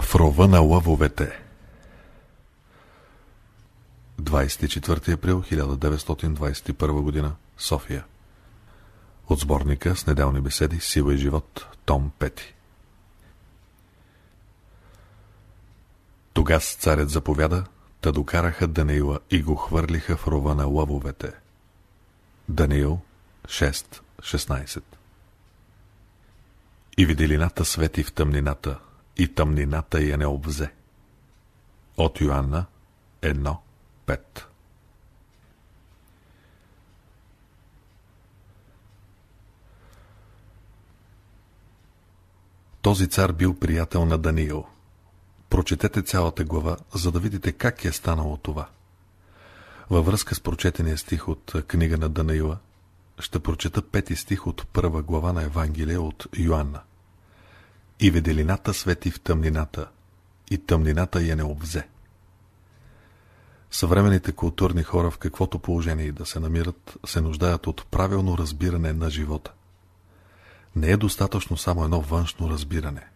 В рова на лъвовете 24 април 1921 година, София От сборника с неделни беседи Сила и живот, том 5 Тогас царят заповяда, та докараха Даниила и го хвърлиха в рова на лъвовете. Даниил 6.16 И виделината свети в тъмнината – и тъмнината я не обзе. От Йоанна 1.5 Този цар бил приятел на Даниил. Прочетете цялата глава, за да видите как е станало това. Във връзка с прочетения стих от книга на Данаила, ще прочета пети стих от първа глава на Евангелие от Йоанна – и веделината свети в тъмнината, и тъмнината я не обзе. Съвременните културни хора в каквото положение и да се намират, се нуждаят от правилно разбиране на живота. Не е достатъчно само едно външно разбиране.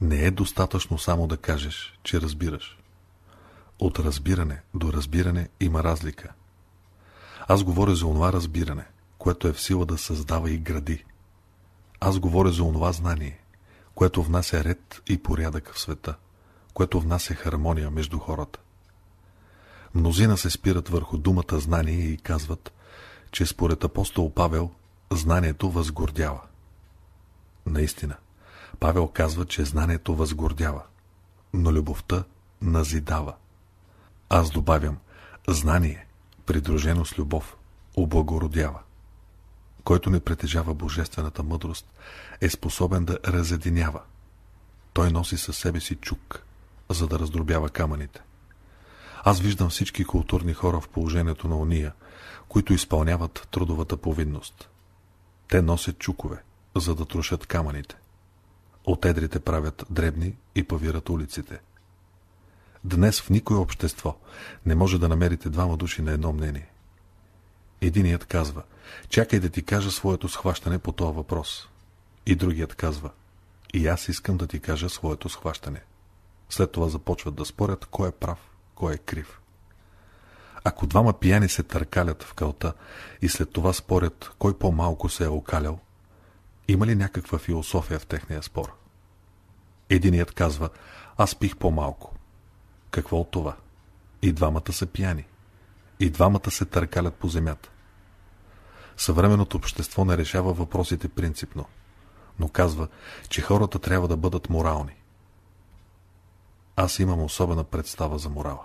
Не е достатъчно само да кажеш, че разбираш. От разбиране до разбиране има разлика. Аз говоря за онова разбиране, което е в сила да създава и гради. Аз говоря за онова знание, което внася ред и порядък в света, което внася хармония между хората. Мнозина се спират върху думата знание и казват, че според апостол Павел знанието възгордява. Наистина, Павел казва, че знанието възгордява, но любовта назидава. Аз добавям, знание, придружено с любов, облагородява който не притежава божествената мъдрост, е способен да разединява. Той носи със себе си чук, за да раздробява камъните. Аз виждам всички културни хора в положението на уния, които изпълняват трудовата повинност. Те носят чукове, за да трошат камъните. Отедрите правят дребни и павират улиците. Днес в никое общество не може да намерите двама души на едно мнение. Единият казва, чакай да ти кажа своето схващане по този въпрос. И другият казва, и аз искам да ти кажа своето схващане. След това започват да спорят кой е прав, кой е крив. Ако двама пияни се търкалят в калта и след това спорят кой по-малко се е окалял, има ли някаква философия в техния спор? Единият казва, аз пих по-малко. Какво от това? И двамата са пияни и двамата се търкалят по земята. Съвременното общество не решава въпросите принципно, но казва, че хората трябва да бъдат морални. Аз имам особена представа за морала.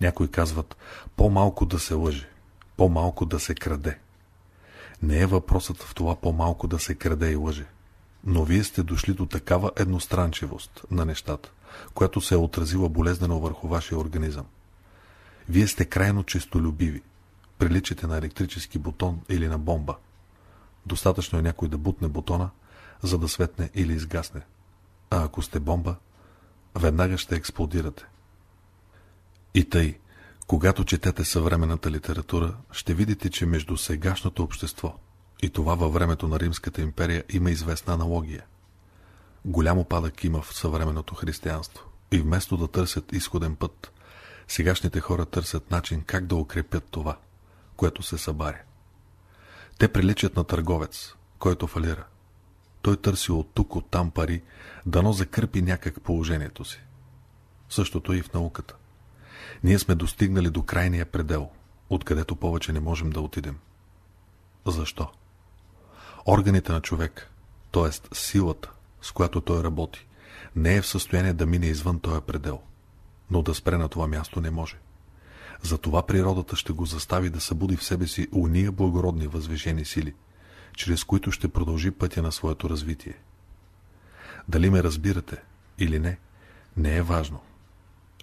Някои казват, по-малко да се лъже, по-малко да се краде. Не е въпросът в това по-малко да се краде и лъже. Но вие сте дошли до такава едностранчивост на нещата, която се е отразила болезнено върху вашия организъм. Вие сте крайно честолюбиви. Приличате на електрически бутон или на бомба. Достатъчно е някой да бутне бутона, за да светне или изгасне. А ако сте бомба, веднага ще експлодирате. И тъй, когато четете съвременната литература, ще видите, че между сегашното общество и това във времето на Римската империя има известна аналогия. Голям опадък има в съвременното християнство и вместо да търсят изходен път, сегашните хора търсят начин как да укрепят това, което се събаря. Те приличат на търговец, който фалира. Той търси от тук, от там пари, дано закърпи някак положението си. Същото и в науката. Ние сме достигнали до крайния предел, откъдето повече не можем да отидем. Защо? Органите на човек, т.е. силата, с която той работи, не е в състояние да мине извън този предел – но да спре на това място не може. Затова природата ще го застави да събуди в себе си уния благородни възвишени сили, чрез които ще продължи пътя на своето развитие. Дали ме разбирате или не, не е важно.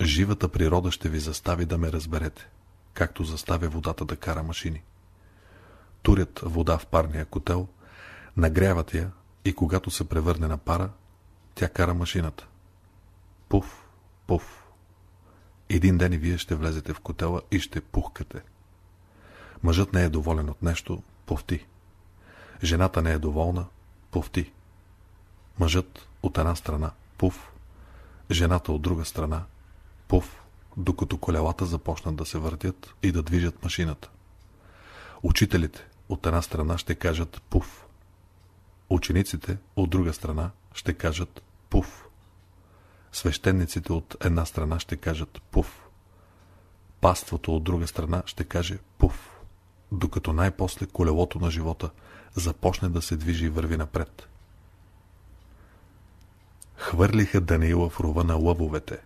Живата природа ще ви застави да ме разберете, както заставя водата да кара машини. Турят вода в парния котел, нагряват я и когато се превърне на пара, тя кара машината. Пуф, пуф. Един ден и вие ще влезете в котела и ще пухкате. Мъжът не е доволен от нещо, повти. Жената не е доволна, повти. Мъжът от една страна, пуф. Жената от друга страна, пуф, докато колелата започнат да се въртят и да движат машината. Учителите от една страна ще кажат пуф. Учениците от друга страна ще кажат пуф свещениците от една страна ще кажат пуф. Паството от друга страна ще каже пуф. Докато най-после колелото на живота започне да се движи и върви напред. Хвърлиха Даниила в рова на лъвовете.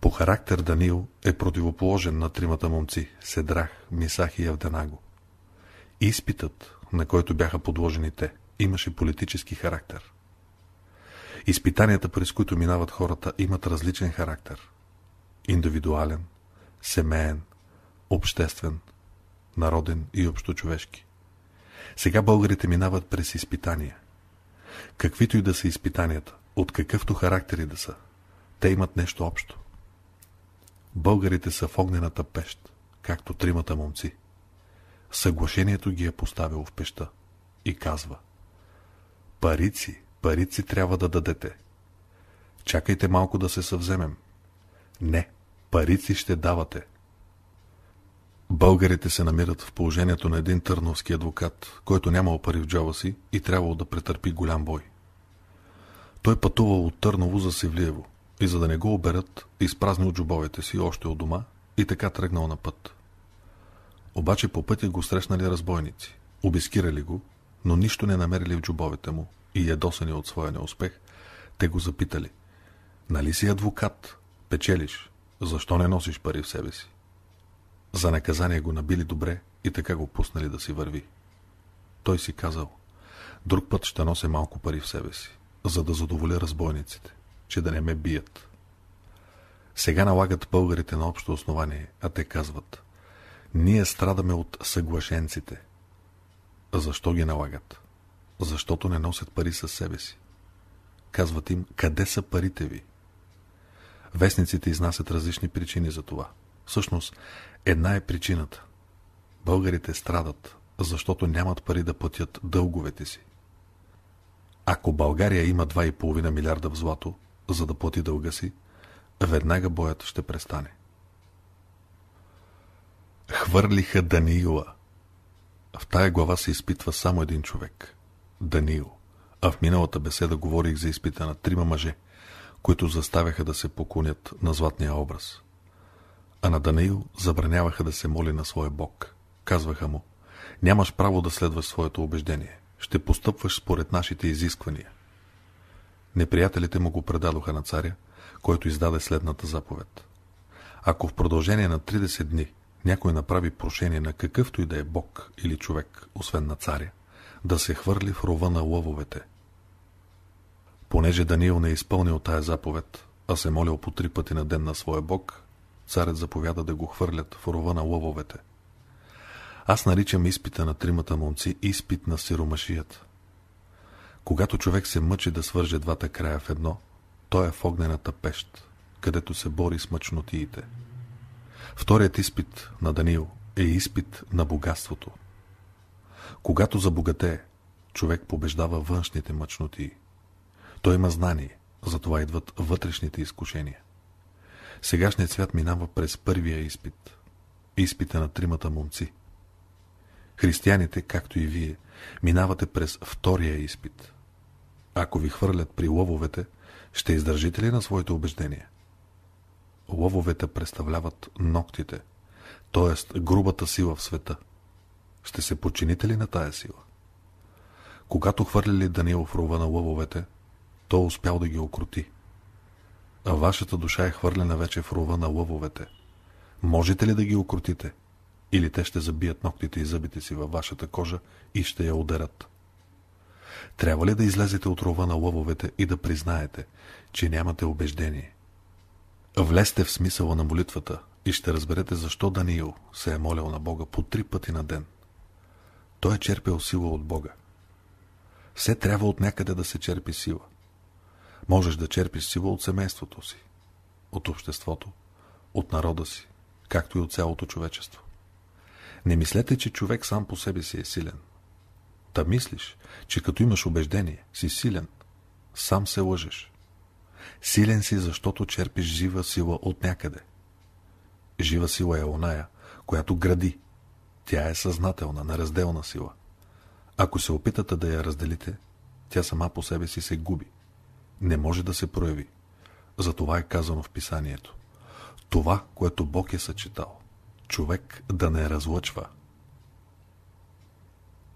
По характер Даниил е противоположен на тримата момци Седрах, Мисах и Евденаго. Изпитът, на който бяха подложени те, имаше политически характер – Изпитанията, през които минават хората, имат различен характер. Индивидуален, семейен, обществен, народен и общочовешки. Сега българите минават през изпитания. Каквито и да са изпитанията, от какъвто характер и да са, те имат нещо общо. Българите са в огнената пещ, както тримата момци. Съглашението ги е поставило в пеща и казва Парици, Парици трябва да дадете. Чакайте малко да се съвземем. Не, парици ще давате. Българите се намират в положението на един търновски адвокат, който нямал пари в джоба си и трябвало да претърпи голям бой. Той пътувал от Търново за Севлиево и за да не го оберат, изпразнил джобовете си още от дома и така тръгнал на път. Обаче по пътя го срещнали разбойници, обискирали го, но нищо не намерили в джобовете му, и ядосани от своя неуспех, те го запитали. Нали си адвокат? Печелиш? Защо не носиш пари в себе си? За наказание го набили добре и така го пуснали да си върви. Той си казал, друг път ще нося малко пари в себе си, за да задоволя разбойниците, че да не ме бият. Сега налагат българите на общо основание, а те казват, ние страдаме от съглашенците. Защо ги налагат? защото не носят пари със себе си. Казват им, къде са парите ви? Вестниците изнасят различни причини за това. Всъщност, една е причината. Българите страдат, защото нямат пари да платят дълговете си. Ако България има 2,5 милиарда в злато, за да плати дълга си, веднага боят ще престане. Хвърлиха Даниила. В тая глава се изпитва само един човек – Даниил. А в миналата беседа говорих за изпита на трима мъже, които заставяха да се поклонят на златния образ. А на Даниил забраняваха да се моли на своя Бог. Казваха му, нямаш право да следваш своето убеждение. Ще постъпваш според нашите изисквания. Неприятелите му го предадоха на царя, който издаде следната заповед. Ако в продължение на 30 дни някой направи прошение на какъвто и да е Бог или човек, освен на царя, да се хвърли в рова на лъвовете. Понеже Даниил не е изпълнил тая заповед, а се молил по три пъти на ден на своя бог, царят заповяда да го хвърлят в рова на лъвовете. Аз наричам изпита на тримата момци изпит на сиромашият. Когато човек се мъчи да свърже двата края в едно, той е в огнената пещ, където се бори с мъчнотиите. Вторият изпит на Даниил е изпит на богатството – когато забогате, човек побеждава външните мъчноти. Той има знание, затова идват вътрешните изкушения. Сегашният свят минава през първия изпит. Изпита на тримата момци. Християните, както и вие, минавате през втория изпит. Ако ви хвърлят при лововете, ще издържите ли на своите убеждения? Лововете представляват ногтите, т.е. грубата сила в света – ще се подчините ли на тая сила? Когато хвърляли Даниил в рова на лъвовете, той успял да ги окрути. А вашата душа е хвърлена вече в рова на лъвовете. Можете ли да ги окрутите? Или те ще забият ногтите и зъбите си във вашата кожа и ще я ударят? Трябва ли да излезете от рова на лъвовете и да признаете, че нямате убеждение? Влезте в смисъла на молитвата и ще разберете защо Даниил се е молил на Бога по три пъти на ден – той е черпел сила от Бога. Все трябва от някъде да се черпи сила. Можеш да черпиш сила от семейството си, от обществото, от народа си, както и от цялото човечество. Не мислете, че човек сам по себе си е силен. Та мислиш, че като имаш убеждение, си силен. Сам се лъжеш. Силен си, защото черпиш жива сила от някъде. Жива сила е оная, която гради, тя е съзнателна, неразделна сила. Ако се опитате да я разделите, тя сама по себе си се губи. Не може да се прояви. Затова е казано в писанието. Това, което Бог е съчетал, човек да не разлъчва.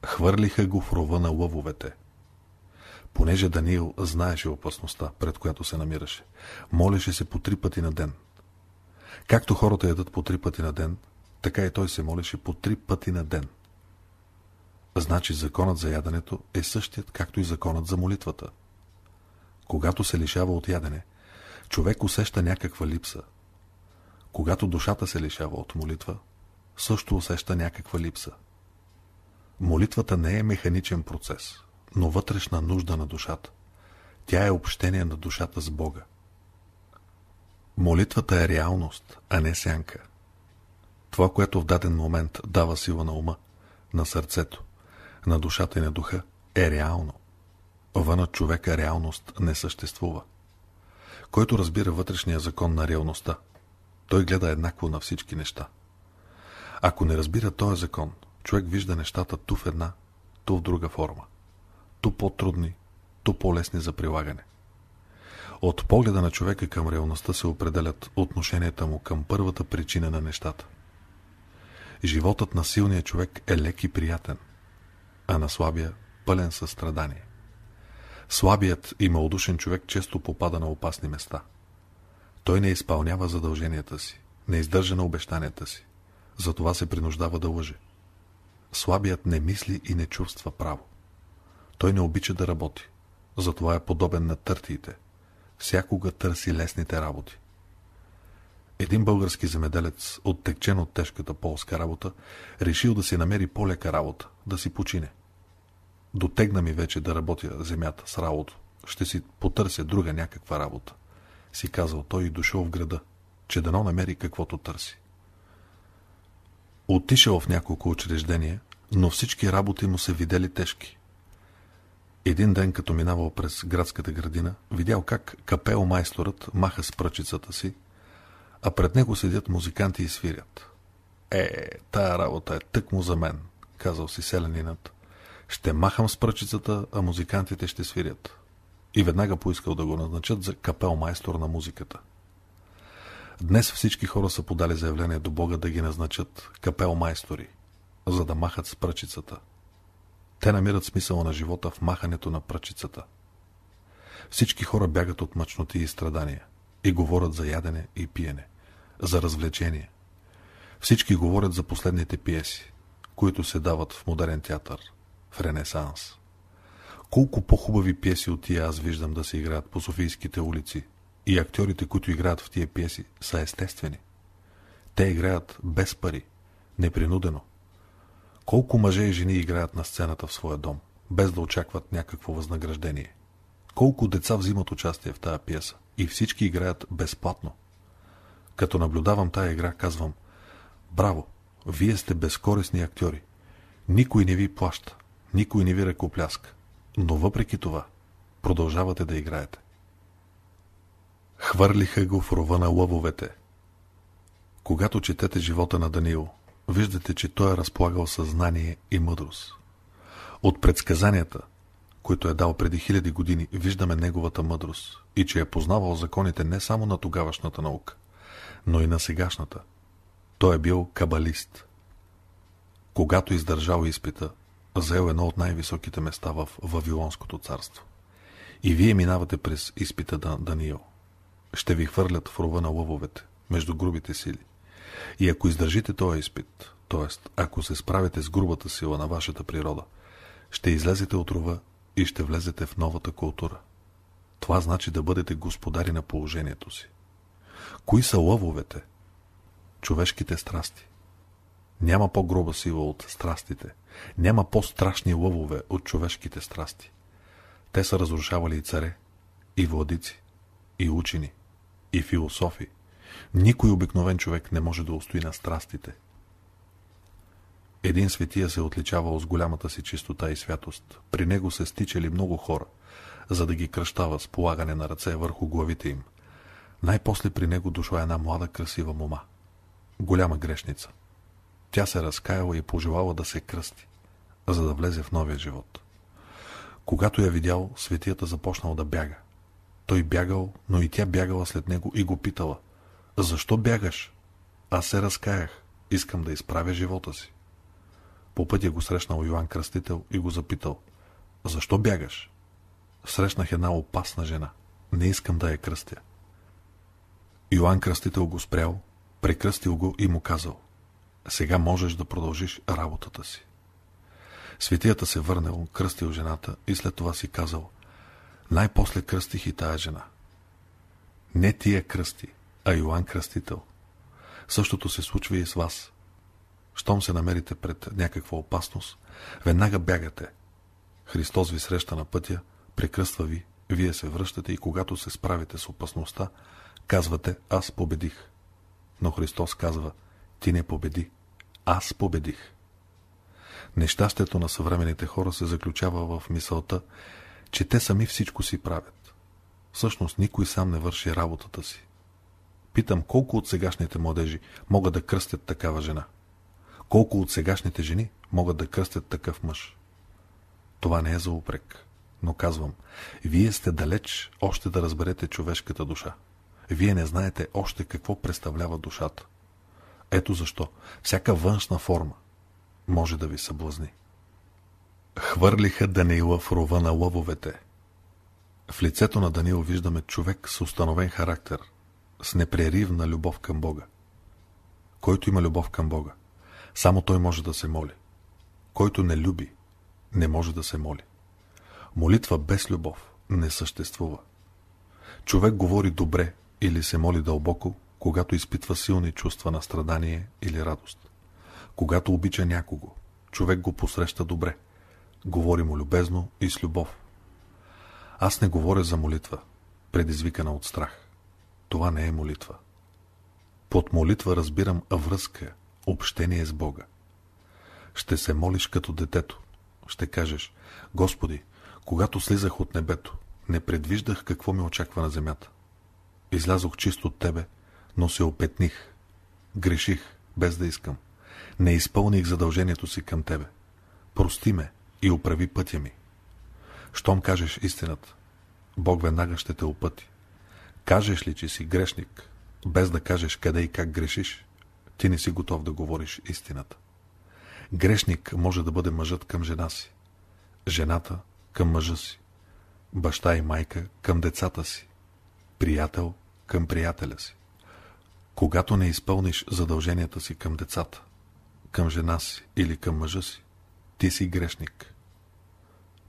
Хвърлиха го в рова на лъвовете. Понеже Даниил знаеше опасността, пред която се намираше, молеше се по три пъти на ден. Както хората ядат по три пъти на ден, така и той се молеше по три пъти на ден. Значи законът за яденето е същият, както и законът за молитвата. Когато се лишава от ядене, човек усеща някаква липса. Когато душата се лишава от молитва, също усеща някаква липса. Молитвата не е механичен процес, но вътрешна нужда на душата. Тя е общение на душата с Бога. Молитвата е реалност, а не сянка. Това, което в даден момент дава сила на ума, на сърцето, на душата и на духа, е реално. Вън от човека реалност не съществува. Който разбира вътрешния закон на реалността, той гледа еднакво на всички неща. Ако не разбира този закон, човек вижда нещата ту в една, ту в друга форма. Ту по-трудни, ту по-лесни за прилагане. От погледа на човека към реалността се определят отношенията му към първата причина на нещата – Животът на силния човек е лек и приятен, а на слабия пълен състрадание. Слабият и малодушен човек често попада на опасни места. Той не изпълнява задълженията си, не издържа на обещанията си, затова се принуждава да лъже. Слабият не мисли и не чувства право. Той не обича да работи, затова е подобен на търтиите. Всякога търси лесните работи един български земеделец, оттекчен от тежката полска работа, решил да си намери по-лека работа, да си почине. Дотегна ми вече да работя земята с работа. Ще си потърся друга някаква работа, си казал той и дошъл в града, че дано намери каквото търси. Отишъл в няколко учреждения, но всички работи му се видели тежки. Един ден, като минавал през градската градина, видял как капел майсторът маха с пръчицата си а пред него седят музиканти и свирят. Е, тая работа е тъкмо за мен, казал си селянинът. Ще махам с пръчицата, а музикантите ще свирят. И веднага поискал да го назначат за майстор на музиката. Днес всички хора са подали заявление до Бога да ги назначат майстори, за да махат с пръчицата. Те намират смисъла на живота в махането на пръчицата. Всички хора бягат от мъчноти и страдания и говорят за ядене и пиене за развлечение. Всички говорят за последните пиеси, които се дават в модерен театър, в Ренесанс. Колко по-хубави пиеси от тия аз виждам да се играят по Софийските улици и актьорите, които играят в тия пиеси, са естествени. Те играят без пари, непринудено. Колко мъже и жени играят на сцената в своя дом, без да очакват някакво възнаграждение. Колко деца взимат участие в тая пиеса и всички играят безплатно. Като наблюдавам тая игра, казвам Браво! Вие сте безкорисни актьори. Никой не ви плаща, никой не ви ръкопляска. Но въпреки това, продължавате да играете. Хвърлиха го в рова на лъвовете. Когато четете живота на Даниил, виждате, че той е разполагал съзнание и мъдрост. От предсказанията, които е дал преди хиляди години, виждаме неговата мъдрост и че е познавал законите не само на тогавашната наука, но и на сегашната. Той е бил кабалист. Когато издържал изпита, заел едно от най-високите места в Вавилонското царство. И вие минавате през изпита на Даниил. Ще ви хвърлят в рова на лъвовете, между грубите сили. И ако издържите този изпит, т.е. ако се справите с грубата сила на вашата природа, ще излезете от рова и ще влезете в новата култура. Това значи да бъдете господари на положението си. Кои са лъвовете? Човешките страсти. Няма по-гроба сила от страстите. Няма по-страшни лъвове от човешките страсти. Те са разрушавали и царе, и владици, и учени, и философи. Никой обикновен човек не може да устои на страстите. Един светия се отличавал с голямата си чистота и святост. При него се стичали много хора, за да ги кръщава с полагане на ръце върху главите им. Най-после при него дошла една млада красива мома. Голяма грешница. Тя се разкаяла и пожелала да се кръсти, за да влезе в новия живот. Когато я видял, светията започнал да бяга. Той бягал, но и тя бягала след него и го питала. Защо бягаш? Аз се разкаях. Искам да изправя живота си. По пътя го срещнал Йоан Кръстител и го запитал. Защо бягаш? Срещнах една опасна жена. Не искам да я кръстя. Йоанн Кръстител го спрял, прекръстил го и му казал «Сега можеш да продължиш работата си». Светията се върнал, кръстил жената и след това си казал «Най-после кръстих и тая жена». Не тия кръсти, а Йоанн Кръстител. Същото се случва и с вас. Щом се намерите пред някаква опасност, веднага бягате. Христос ви среща на пътя, прекръства ви, вие се връщате и когато се справите с опасността, Казвате, аз победих. Но Христос казва, ти не победи, аз победих. Нещастието на съвременните хора се заключава в мисълта, че те сами всичко си правят. Всъщност никой сам не върши работата си. Питам колко от сегашните младежи могат да кръстят такава жена. Колко от сегашните жени могат да кръстят такъв мъж. Това не е за упрек, но казвам, вие сте далеч още да разберете човешката душа. Вие не знаете още какво представлява душата. Ето защо всяка външна форма може да ви съблазни. Хвърлиха Даниила в рова на лъвовете. В лицето на Даниил виждаме човек с установен характер, с непреривна любов към Бога. Който има любов към Бога, само той може да се моли. Който не люби, не може да се моли. Молитва без любов не съществува. Човек говори добре, или се моли дълбоко, когато изпитва силни чувства на страдание или радост. Когато обича някого, човек го посреща добре. Говори му любезно и с любов. Аз не говоря за молитва, предизвикана от страх. Това не е молитва. Под молитва разбирам връзка, общение с Бога. Ще се молиш като детето. Ще кажеш, Господи, когато слизах от небето, не предвиждах какво ми очаква на земята. Излязох чисто от тебе, но се опетних. Греших, без да искам. Не изпълних задължението си към тебе. Прости ме и оправи пътя ми. Щом кажеш истината, Бог веднага ще те опъти. Кажеш ли, че си грешник, без да кажеш къде и как грешиш, ти не си готов да говориш истината. Грешник може да бъде мъжът към жена си, жената към мъжа си, баща и майка към децата си, приятел към приятеля си. Когато не изпълниш задълженията си към децата, към жена си или към мъжа си, ти си грешник.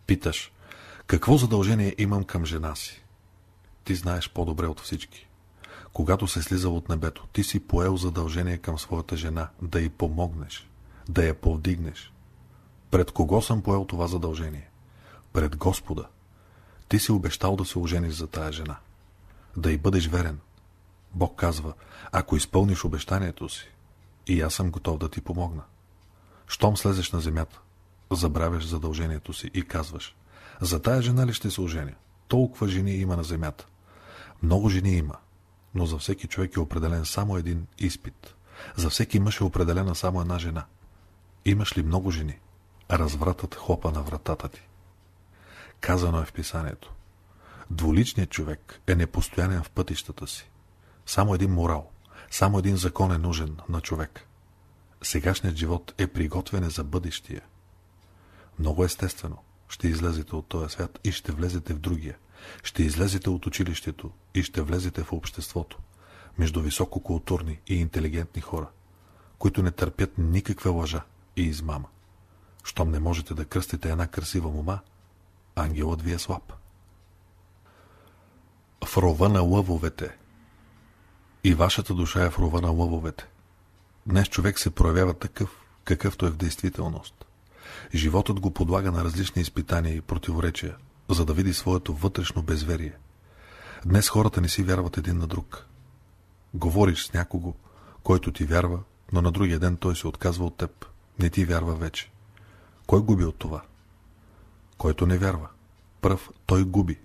Питаш, какво задължение имам към жена си? Ти знаеш по-добре от всички. Когато се слизал от небето, ти си поел задължение към своята жена да й помогнеш, да я повдигнеш. Пред кого съм поел това задължение? Пред Господа. Ти си обещал да се ожениш за тая жена да й бъдеш верен. Бог казва, ако изпълниш обещанието си, и аз съм готов да ти помогна. Щом слезеш на земята, забравяш задължението си и казваш, за тая жена ли ще се оженя? Толкова жени има на земята. Много жени има, но за всеки човек е определен само един изпит. За всеки мъж е определена само една жена. Имаш ли много жени? Развратът хлопа на вратата ти. Казано е в писанието. Дволичният човек е непостоянен в пътищата си. Само един морал, само един закон е нужен на човек. Сегашният живот е приготвен за бъдещия. Много естествено. Ще излезете от този свят и ще влезете в другия. Ще излезете от училището и ще влезете в обществото. Между висококултурни и интелигентни хора, които не търпят никаква лъжа и измама. Щом не можете да кръстите една красива мума, ангелът ви е слаб в рова на лъвовете. И вашата душа е в рова на лъвовете. Днес човек се проявява такъв, какъвто е в действителност. Животът го подлага на различни изпитания и противоречия, за да види своето вътрешно безверие. Днес хората не си вярват един на друг. Говориш с някого, който ти вярва, но на другия ден той се отказва от теб. Не ти вярва вече. Кой губи от това? Който не вярва. Пръв той губи,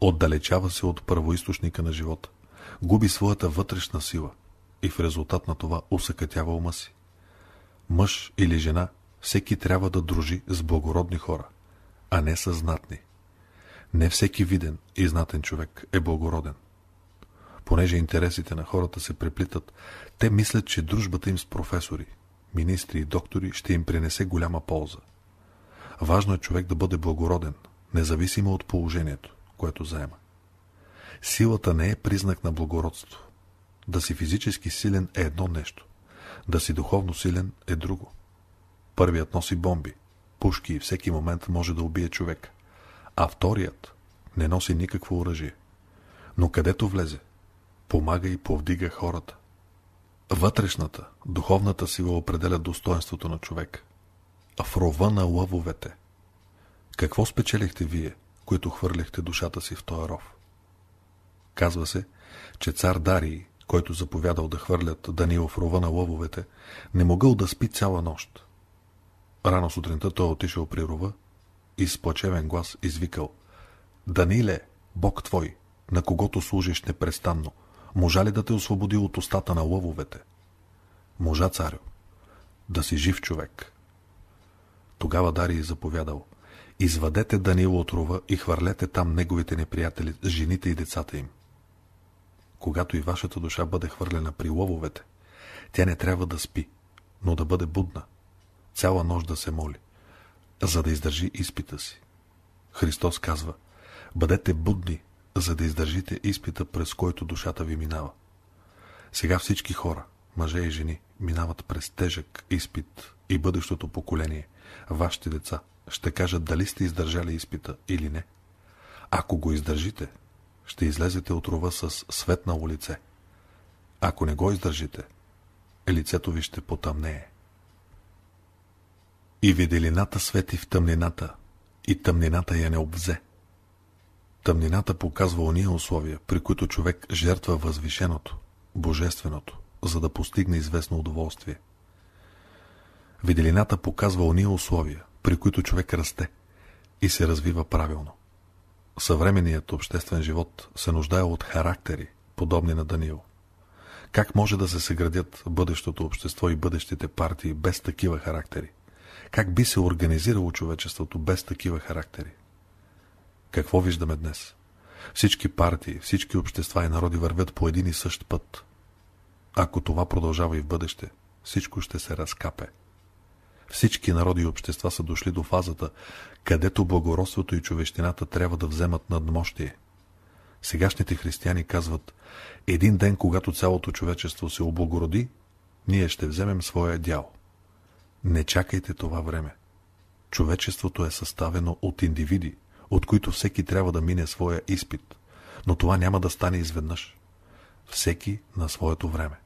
Отдалечава се от първоисточника на живота. Губи своята вътрешна сила и в резултат на това усъкътява ума си. Мъж или жена, всеки трябва да дружи с благородни хора, а не с знатни. Не всеки виден и знатен човек е благороден. Понеже интересите на хората се преплитат, те мислят, че дружбата им с професори, министри и доктори ще им принесе голяма полза. Важно е човек да бъде благороден, независимо от положението което заема. Силата не е признак на благородство. Да си физически силен е едно нещо. Да си духовно силен е друго. Първият носи бомби, пушки и всеки момент може да убие човек. А вторият не носи никакво оръжие. Но където влезе, помага и повдига хората. Вътрешната, духовната сила определя достоинството на човек. А в рова на лъвовете. Какво спечелихте вие – които хвърляхте душата си в този ров. Казва се, че цар Дарий, който заповядал да хвърлят Данил в рова на лъвовете, не могъл да спи цяла нощ. Рано сутринта той отишъл при рова и с плачевен глас извикал «Даниле, Бог твой, на когото служиш непрестанно, можа ли да те освободи от устата на лъвовете?» «Можа, царю, да си жив човек». Тогава Дарий заповядал – Извадете Данил от рова и хвърлете там неговите неприятели, жените и децата им. Когато и вашата душа бъде хвърлена при лововете, тя не трябва да спи, но да бъде будна, цяла нощ да се моли, за да издържи изпита си. Христос казва, бъдете будни, за да издържите изпита, през който душата ви минава. Сега всички хора, мъже и жени, минават през тежък изпит и бъдещото поколение, вашите деца – ще кажат дали сте издържали изпита или не. Ако го издържите, ще излезете от рова с светнало лице. Ако не го издържите, лицето ви ще потъмнее. И виделината свети в тъмнината, и тъмнината я не обвзе. Тъмнината показва уния условия, при които човек жертва възвишеното, божественото, за да постигне известно удоволствие. Виделината показва уния условия, при които човек расте и се развива правилно. Съвременният обществен живот се нуждае от характери, подобни на Даниил. Как може да се съградят бъдещото общество и бъдещите партии без такива характери? Как би се организирало човечеството без такива характери? Какво виждаме днес? Всички партии, всички общества и народи вървят по един и същ път. Ако това продължава и в бъдеще, всичко ще се разкапе. Всички народи и общества са дошли до фазата, където благородството и човещината трябва да вземат надмощие. Сегашните християни казват, един ден, когато цялото човечество се облагороди, ние ще вземем своя дял. Не чакайте това време. Човечеството е съставено от индивиди, от които всеки трябва да мине своя изпит, но това няма да стане изведнъж. Всеки на своето време.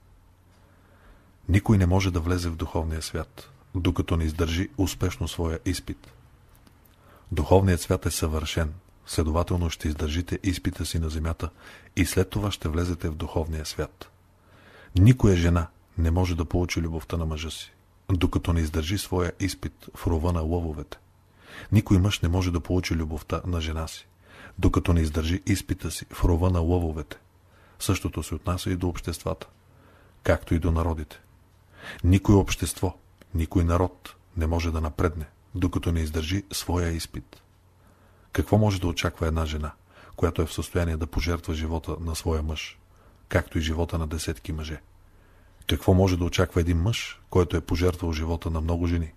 Никой не може да влезе в духовния свят докато не издържи успешно своя изпит. Духовният свят е съвършен, следователно ще издържите изпита си на земята и след това ще влезете в духовния свят. Никоя жена не може да получи любовта на мъжа си, докато не издържи своя изпит в рова на лъвовете. Никой мъж не може да получи любовта на жена си, докато не издържи изпита си в рова на лъвовете. Същото се отнася и до обществата, както и до народите. Никое общество никой народ не може да напредне, докато не издържи своя изпит. Какво може да очаква една жена, която е в състояние да пожертва живота на своя мъж, както и живота на десетки мъже? Какво може да очаква един мъж, който е пожертвал живота на много жени?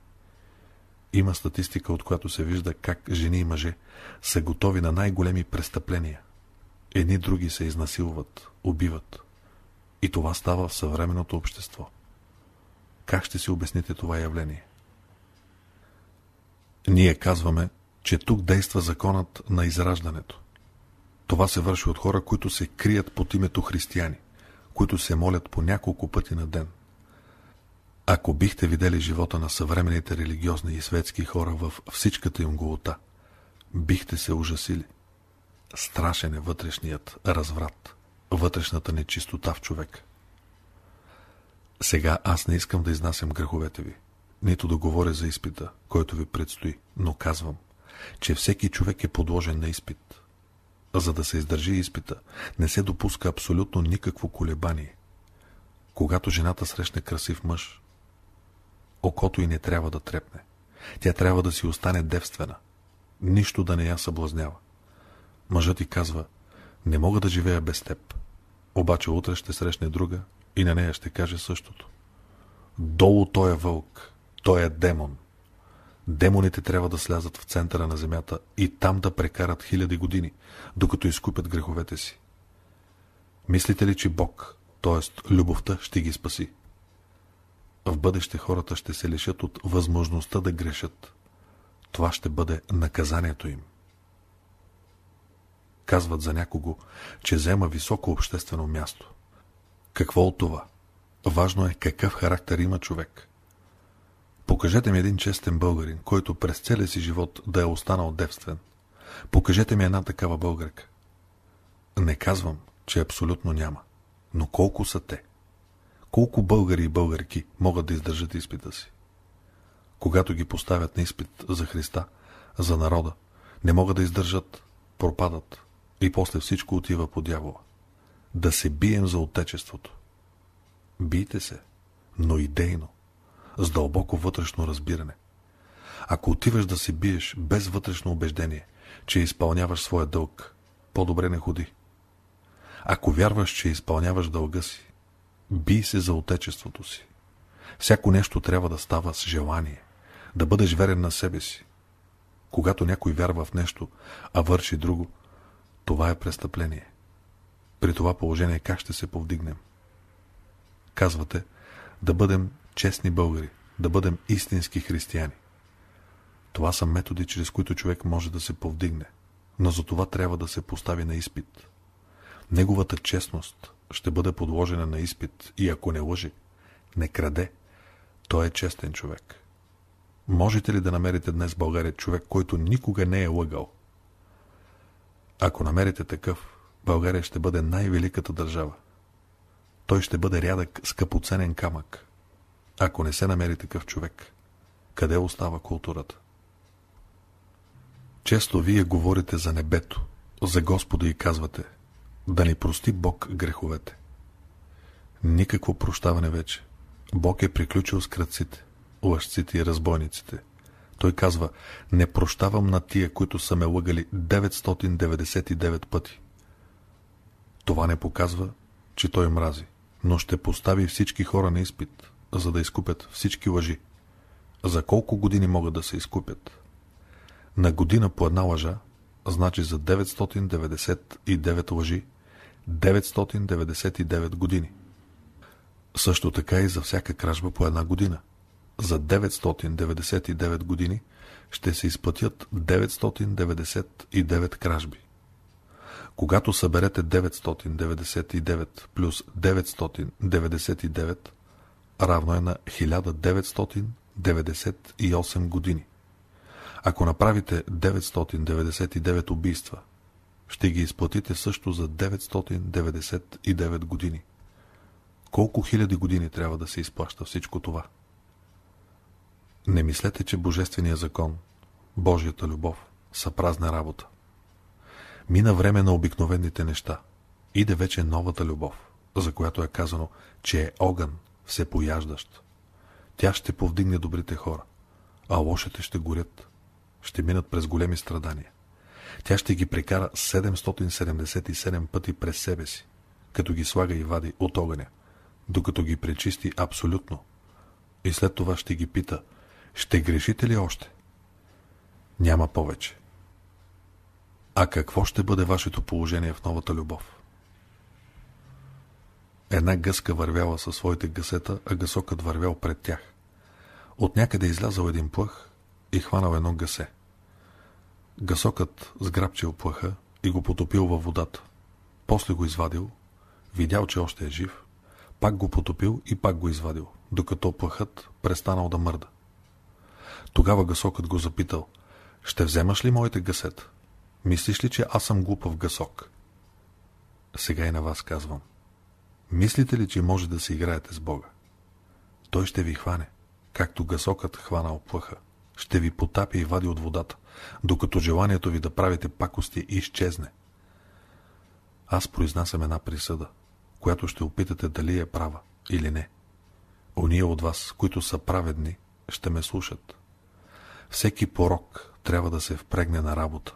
Има статистика, от която се вижда как жени и мъже са готови на най-големи престъпления. Едни други се изнасилват, убиват. И това става в съвременното общество. Как ще си обясните това явление? Ние казваме, че тук действа законът на израждането. Това се върши от хора, които се крият под името християни, които се молят по няколко пъти на ден. Ако бихте видели живота на съвременните религиозни и светски хора във всичката им голота, бихте се ужасили. Страшен е вътрешният разврат, вътрешната нечистота в човек. Сега аз не искам да изнасям греховете ви, нито да говоря за изпита, който ви предстои, но казвам, че всеки човек е подложен на изпит. За да се издържи изпита, не се допуска абсолютно никакво колебание. Когато жената срещне красив мъж, окото й не трябва да трепне. Тя трябва да си остане девствена. Нищо да не я съблазнява. Мъжът ти казва, не мога да живея без теб. Обаче утре ще срещне друга и на нея ще каже същото. Долу той е вълк, той е демон. Демоните трябва да слязат в центъра на земята и там да прекарат хиляди години, докато изкупят греховете си. Мислите ли, че Бог, т.е. любовта, ще ги спаси? В бъдеще хората ще се лишат от възможността да грешат. Това ще бъде наказанието им. Казват за някого, че взема високо обществено място – какво от това? Важно е какъв характер има човек. Покажете ми един честен българин, който през целия си живот да е останал девствен. Покажете ми една такава българка. Не казвам, че абсолютно няма. Но колко са те? Колко българи и българки могат да издържат изпита си? Когато ги поставят на изпит за Христа, за народа, не могат да издържат, пропадат и после всичко отива по дявола да се бием за Отечеството. Бийте се, но идейно, с дълбоко вътрешно разбиране. Ако отиваш да се биеш без вътрешно убеждение, че изпълняваш своя дълг, по-добре не ходи. Ако вярваш, че изпълняваш дълга си, бий се за отечеството си. Всяко нещо трябва да става с желание, да бъдеш верен на себе си. Когато някой вярва в нещо, а върши друго, това е престъпление. При това положение как ще се повдигнем? Казвате, да бъдем честни българи, да бъдем истински християни. Това са методи, чрез които човек може да се повдигне, но за това трябва да се постави на изпит. Неговата честност ще бъде подложена на изпит и ако не лъжи, не краде, той е честен човек. Можете ли да намерите днес в България човек, който никога не е лъгал? Ако намерите такъв, България ще бъде най-великата държава. Той ще бъде рядък скъпоценен камък. Ако не се намери такъв човек, къде остава културата? Често вие говорите за небето, за Господа и казвате да ни прости Бог греховете. Никакво прощаване вече. Бог е приключил с кръците, лъжците и разбойниците. Той казва, не прощавам на тия, които са ме лъгали 999 пъти. Това не показва, че той мрази, но ще постави всички хора на изпит, за да изкупят всички лъжи. За колко години могат да се изкупят? На година по една лъжа, значи за 999 лъжи, 999 години. Също така и за всяка кражба по една година. За 999 години ще се изплатят 999 кражби. Когато съберете 999 плюс 999, равно е на 1998 години. Ако направите 999 убийства, ще ги изплатите също за 999 години. Колко хиляди години трябва да се изплаща всичко това? Не мислете, че Божествения закон, Божията любов са празна работа. Мина време на обикновените неща. Иде вече новата любов, за която е казано, че е огън, всепояждащ. Тя ще повдигне добрите хора, а лошите ще горят. Ще минат през големи страдания. Тя ще ги прекара 777 пъти през себе си, като ги слага и вади от огъня, докато ги пречисти абсолютно. И след това ще ги пита, ще грешите ли още? Няма повече. А какво ще бъде вашето положение в новата любов? Една гъска вървяла със своите гъсета, а гъсокът вървял пред тях. От някъде излязал един плъх и хванал едно гъсе. Гъсокът сграбчил плъха и го потопил във водата. После го извадил, видял, че още е жив, пак го потопил и пак го извадил, докато плъхът престанал да мърда. Тогава гъсокът го запитал, ще вземаш ли моите гъсета? Мислиш ли, че аз съм глупав гасок? Сега и на вас казвам. Мислите ли, че може да се играете с Бога? Той ще ви хване, както гасокът хванал плъха. Ще ви потапи и вади от водата, докато желанието ви да правите пакости изчезне. Аз произнасям една присъда, която ще опитате дали е права или не. Ония от вас, които са праведни, ще ме слушат. Всеки порок трябва да се впрегне на работа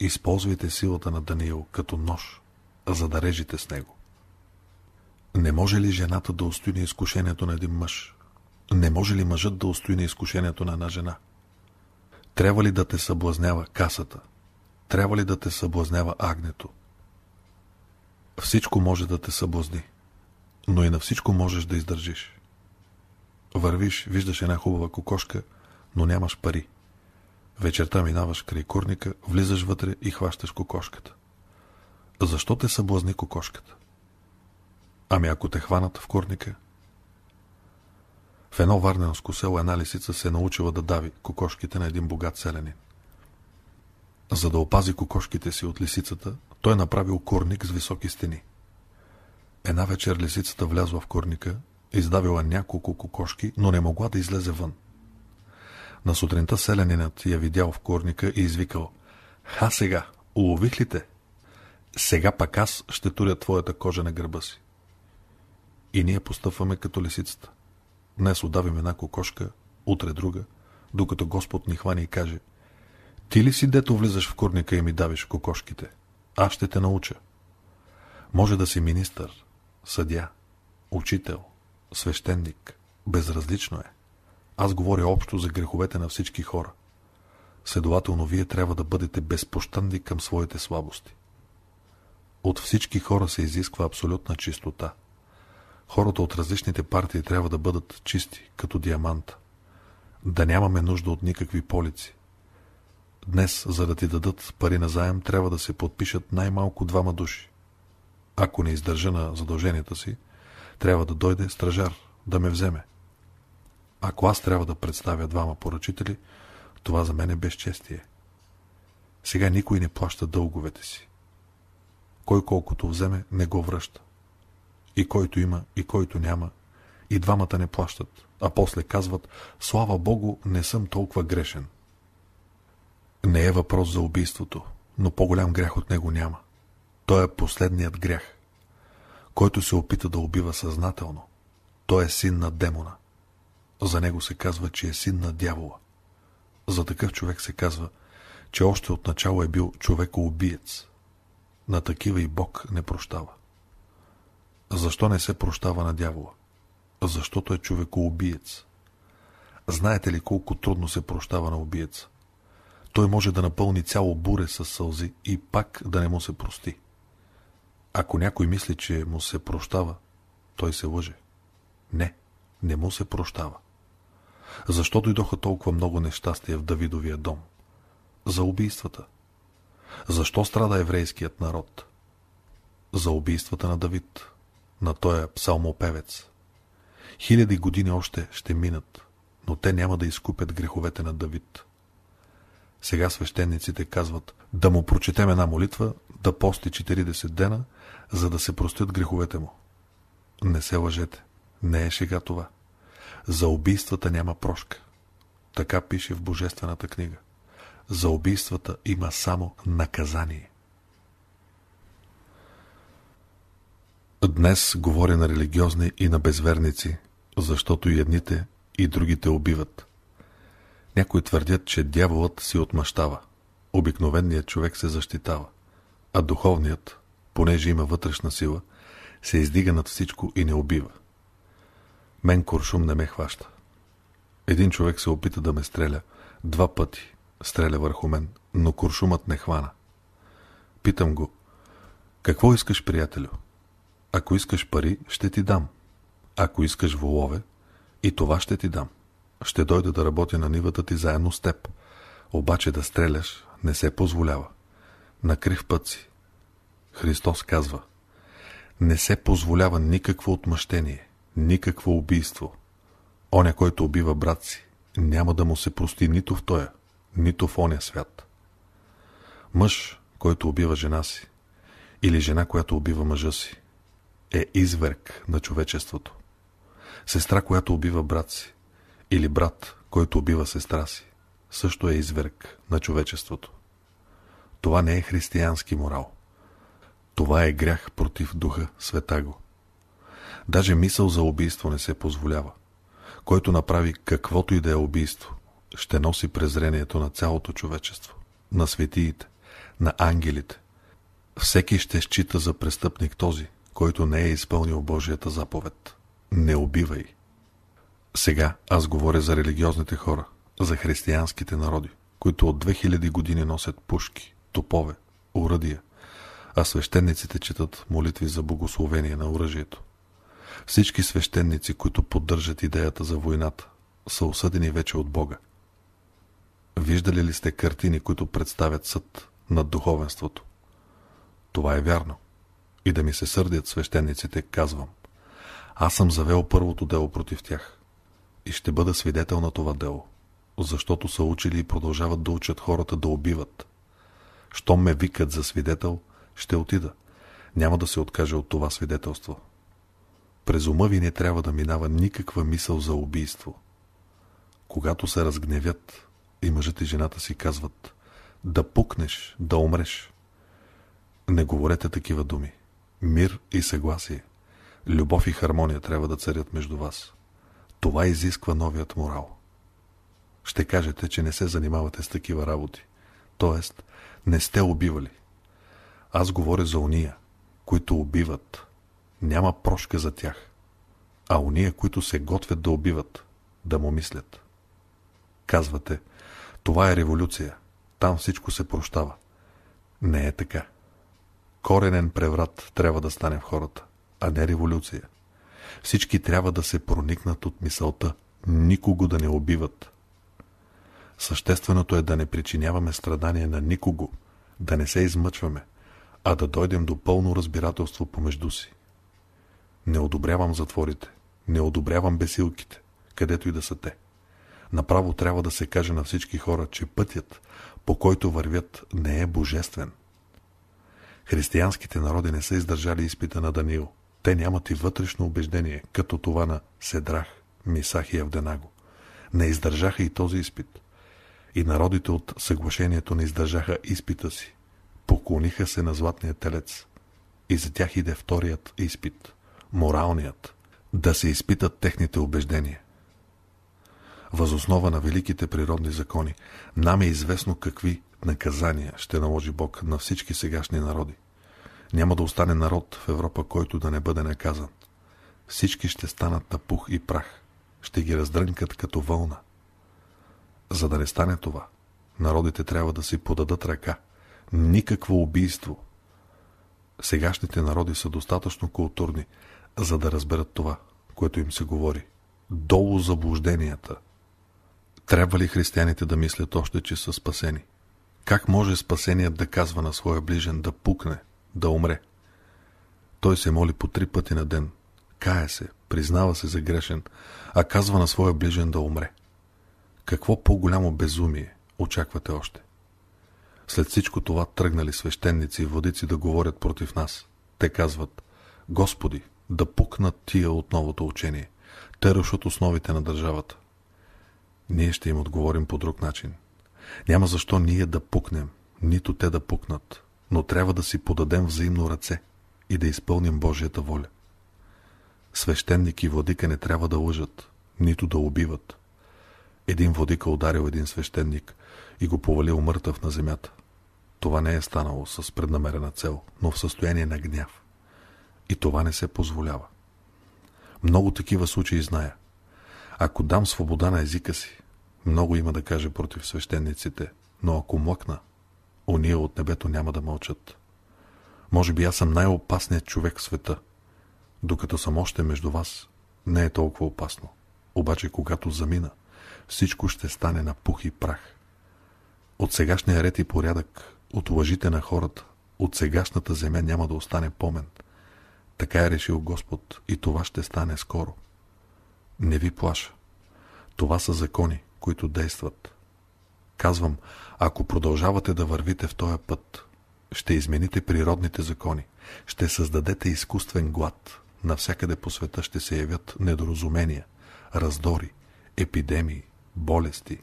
Използвайте силата на Даниил като нож, за да режете с него. Не може ли жената да устои на изкушението на един мъж? Не може ли мъжът да устои на изкушението на една жена? Трябва ли да те съблазнява касата? Трябва ли да те съблазнява агнето? Всичко може да те съблазни, но и на всичко можеш да издържиш. Вървиш, виждаш една хубава кокошка, но нямаш пари. Вечерта минаваш край курника, влизаш вътре и хващаш кокошката. Защо те съблазни кокошката? Ами ако те хванат в курника? В едно варненско село една лисица се е научила да дави кокошките на един богат селянин. За да опази кокошките си от лисицата, той направил курник с високи стени. Една вечер лисицата влязла в курника, издавила няколко кокошки, но не могла да излезе вън. На сутринта селянинът я видял в корника и извикал «Ха сега, улових ли те? Сега пак аз ще туря твоята кожа на гърба си». И ние постъпваме като лисицата. Днес отдавим една кокошка, утре друга, докато Господ ни хвани и каже «Ти ли си дето влизаш в корника и ми давиш кокошките? Аз ще те науча». Може да си министър, съдя, учител, свещеник. Безразлично е. Аз говоря общо за греховете на всички хора. Следователно, вие трябва да бъдете безпощанди към своите слабости. От всички хора се изисква абсолютна чистота. Хората от различните партии трябва да бъдат чисти, като диамант. Да нямаме нужда от никакви полици. Днес, за да ти дадат пари на заем, трябва да се подпишат най-малко двама души. Ако не издържа на задълженията си, трябва да дойде стражар, да ме вземе. Ако аз трябва да представя двама поръчители, това за мен е безчестие. Сега никой не плаща дълговете си. Кой колкото вземе, не го връща. И който има, и който няма, и двамата не плащат, а после казват, слава Богу, не съм толкова грешен. Не е въпрос за убийството, но по-голям грях от него няма. Той е последният грях, който се опита да убива съзнателно. Той е син на демона. За него се казва, че е син на дявола. За такъв човек се казва, че още от начало е бил човекоубиец. На такива и Бог не прощава. Защо не се прощава на дявола? Защото е човекоубиец. Знаете ли колко трудно се прощава на убиец? Той може да напълни цяло буре с сълзи и пак да не му се прости. Ако някой мисли, че му се прощава, той се лъже. Не, не му се прощава. Защо дойдоха толкова много нещастия в Давидовия дом? За убийствата. Защо страда еврейският народ? За убийствата на Давид, на тоя псалмопевец. Хиляди години още ще минат, но те няма да изкупят греховете на Давид. Сега свещениците казват да му прочетем една молитва, да пости 40 дена, за да се простят греховете му. Не се лъжете, не е шега това. За убийствата няма прошка. Така пише в Божествената книга. За убийствата има само наказание. Днес говоря на религиозни и на безверници, защото и едните, и другите убиват. Някои твърдят, че дяволът си отмъщава. Обикновенният човек се защитава, а духовният, понеже има вътрешна сила, се издига над всичко и не убива. Мен куршум не ме хваща. Един човек се опита да ме стреля. Два пъти стреля върху мен, но куршумът не хвана. Питам го. Какво искаш, приятелю? Ако искаш пари, ще ти дам. Ако искаш волове, и това ще ти дам. Ще дойда да работя на нивата ти заедно с теб. Обаче да стреляш не се позволява. На крив път си. Христос казва. Не се позволява никакво отмъщение – Никакво убийство. Оня, който убива брат си, няма да му се прости нито в тоя, нито в оня свят. Мъж, който убива жена си, или жена, която убива мъжа си, е изверг на човечеството. Сестра, която убива брат си, или брат, който убива сестра си, също е изверг на човечеството. Това не е християнски морал. Това е грях против духа света го. Даже мисъл за убийство не се позволява. Който направи каквото и да е убийство, ще носи презрението на цялото човечество, на светиите, на ангелите. Всеки ще счита за престъпник този, който не е изпълнил Божията заповед. Не убивай! Сега аз говоря за религиозните хора, за християнските народи, които от 2000 години носят пушки, топове, оръдия, а свещениците четат молитви за богословение на оръжието. Всички свещеници, които поддържат идеята за войната, са осъдени вече от Бога. Виждали ли сте картини, които представят съд над духовенството? Това е вярно. И да ми се сърдят свещениците, казвам. Аз съм завел първото дело против тях. И ще бъда свидетел на това дело. Защото са учили и продължават да учат хората да убиват. Щом ме викат за свидетел, ще отида. Няма да се откаже от това свидетелство. През ума ви не трябва да минава никаква мисъл за убийство. Когато се разгневят и мъжът и жената си казват да пукнеш, да умреш. Не говорете такива думи. Мир и съгласие, любов и хармония трябва да царят между вас. Това изисква новият морал. Ще кажете, че не се занимавате с такива работи. Тоест, не сте убивали. Аз говоря за уния, които убиват, няма прошка за тях, а уния, които се готвят да убиват, да му мислят. Казвате, това е революция, там всичко се прощава. Не е така. Коренен преврат трябва да стане в хората, а не революция. Всички трябва да се проникнат от мисълта, никого да не убиват. Същественото е да не причиняваме страдания на никого, да не се измъчваме, а да дойдем до пълно разбирателство помежду си. Не одобрявам затворите. Не одобрявам бесилките, където и да са те. Направо трябва да се каже на всички хора, че пътят, по който вървят, не е божествен. Християнските народи не са издържали изпита на Даниил. Те нямат и вътрешно убеждение, като това на Седрах, Мисах и Евденаго. Не издържаха и този изпит. И народите от съглашението не издържаха изпита си. Поклониха се на златния телец. И за тях иде вторият изпит – моралният, да се изпитат техните убеждения. Възоснова на великите природни закони, нам е известно какви наказания ще наложи Бог на всички сегашни народи. Няма да остане народ в Европа, който да не бъде наказан. Всички ще станат на пух и прах. Ще ги раздрънкат като вълна. За да не стане това, народите трябва да си подадат ръка. Никакво убийство. Сегашните народи са достатъчно културни, за да разберат това, което им се говори. Долу заблужденията. Трябва ли християните да мислят още, че са спасени? Как може спасеният да казва на своя ближен да пукне, да умре? Той се моли по три пъти на ден, кае се, признава се за грешен, а казва на своя ближен да умре. Какво по-голямо безумие очаквате още? След всичко това тръгнали свещеници и водици да говорят против нас. Те казват, Господи, да пукнат тия от новото учение. Те рушат основите на държавата. Ние ще им отговорим по друг начин. Няма защо ние да пукнем, нито те да пукнат, но трябва да си подадем взаимно ръце и да изпълним Божията воля. Свещеник и владика не трябва да лъжат, нито да убиват. Един владика ударил един свещеник и го повалил мъртъв на земята. Това не е станало с преднамерена цел, но в състояние на гняв. И това не се позволява. Много такива случаи зная. Ако дам свобода на езика си, много има да кажа против свещениците, но ако млъкна, ония от небето няма да мълчат. Може би аз съм най-опасният човек в света. Докато съм още между вас, не е толкова опасно. Обаче когато замина, всичко ще стане на пух и прах. От сегашния ред и порядък, от лъжите на хората, от сегашната земя няма да остане помен. Така е решил Господ и това ще стане скоро. Не ви плаша. Това са закони, които действат. Казвам, ако продължавате да вървите в този път, ще измените природните закони, ще създадете изкуствен глад, навсякъде по света ще се явят недоразумения, раздори, епидемии, болести.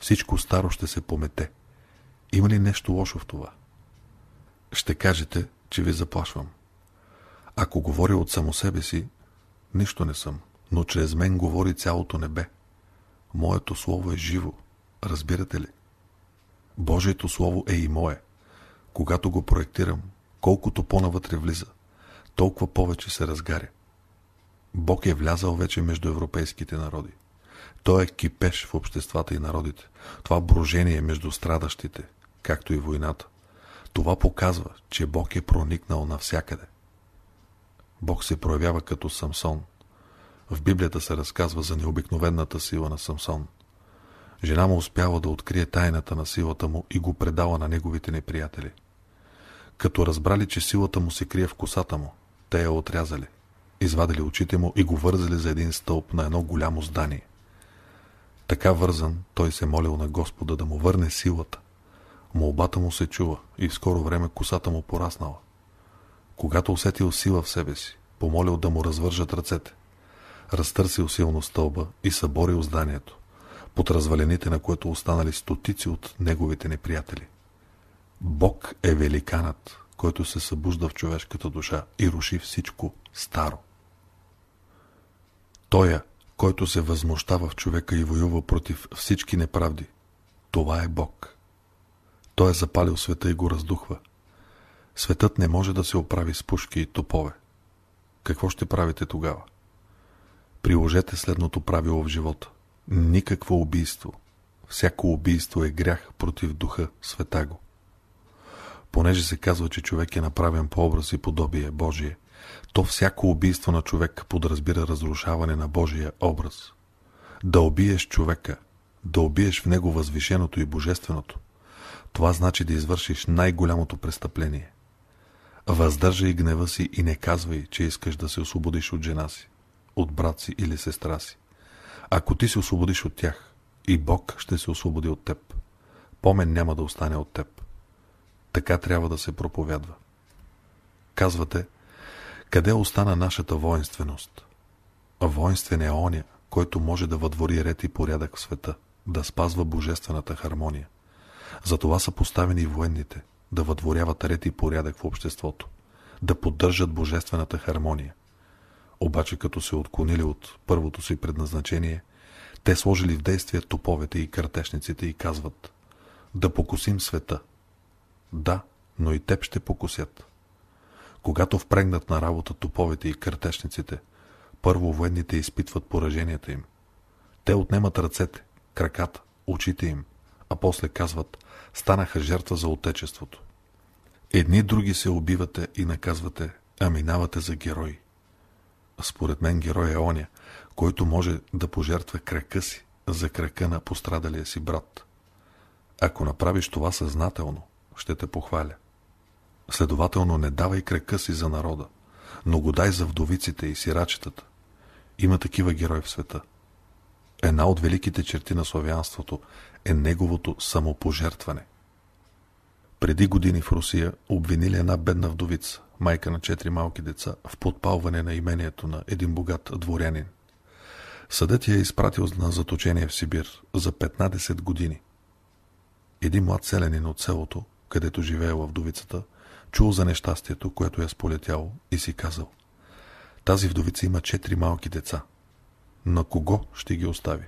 Всичко старо ще се помете. Има ли нещо лошо в това? Ще кажете, че ви заплашвам. Ако говоря от само себе си, нищо не съм, но чрез мен говори цялото небе. Моето слово е живо, разбирате ли? Божието слово е и мое. Когато го проектирам, колкото по-навътре влиза, толкова повече се разгаря. Бог е влязал вече между европейските народи. Той е кипеш в обществата и народите. Това брожение между страдащите, както и войната. Това показва, че Бог е проникнал навсякъде. Бог се проявява като Самсон. В Библията се разказва за необикновената сила на Самсон. Жена му успява да открие тайната на силата му и го предава на неговите неприятели. Като разбрали, че силата му се крие в косата му, те я отрязали, извадили очите му и го вързали за един стълб на едно голямо здание. Така вързан, той се молил на Господа да му върне силата. Молбата му се чува и в скоро време косата му пораснала. Когато усетил сила в себе си, помолил да му развържат ръцете. Разтърсил силно стълба и съборил зданието, под развалените на което останали стотици от неговите неприятели. Бог е великанът, който се събужда в човешката душа и руши всичко старо. Тоя, е, който се възмущава в човека и воюва против всички неправди, това е Бог. Той е запалил света и го раздухва – Светът не може да се оправи с пушки и топове. Какво ще правите тогава? Приложете следното правило в живота. Никакво убийство. Всяко убийство е грях против духа, света го. Понеже се казва, че човек е направен по образ и подобие Божие, то всяко убийство на човек подразбира разрушаване на Божия образ. Да убиеш човека, да убиеш в него възвишеното и божественото, това значи да извършиш най-голямото престъпление. Въздържай гнева си и не казвай, че искаш да се освободиш от жена си, от брат си или сестра си. Ако ти се освободиш от тях, и Бог ще се освободи от теб. Помен няма да остане от теб. Така трябва да се проповядва. Казвате, къде остана нашата воинственост? Воинствен е оня, който може да въдвори ред и порядък в света, да спазва божествената хармония. За това са поставени военните – да въдворяват ред и порядък в обществото, да поддържат божествената хармония. Обаче като се отклонили от първото си предназначение, те сложили в действие топовете и картешниците и казват «Да покусим света». Да, но и теб ще покусят. Когато впрегнат на работа топовете и картешниците, първо военните изпитват пораженията им. Те отнемат ръцете, краката, очите им – а после казват «станаха жертва за Отечеството». Едни други се убивате и наказвате, а минавате за герой. Според мен герой е оня, който може да пожертва крака си за крака на пострадалия си брат. Ако направиш това съзнателно, ще те похваля. Следователно не давай крака си за народа, но го дай за вдовиците и сирачетата. Има такива герои в света. Една от великите черти на славянството е неговото самопожертване. Преди години в Русия обвинили една бедна вдовица, майка на четири малки деца, в подпалване на имението на един богат дворянин. Съдът я е изпратил на заточение в Сибир за 15 години. Един млад селянин от селото, където живеела вдовицата, чул за нещастието, което я сполетяло и си казал «Тази вдовица има четири малки деца. На кого ще ги остави?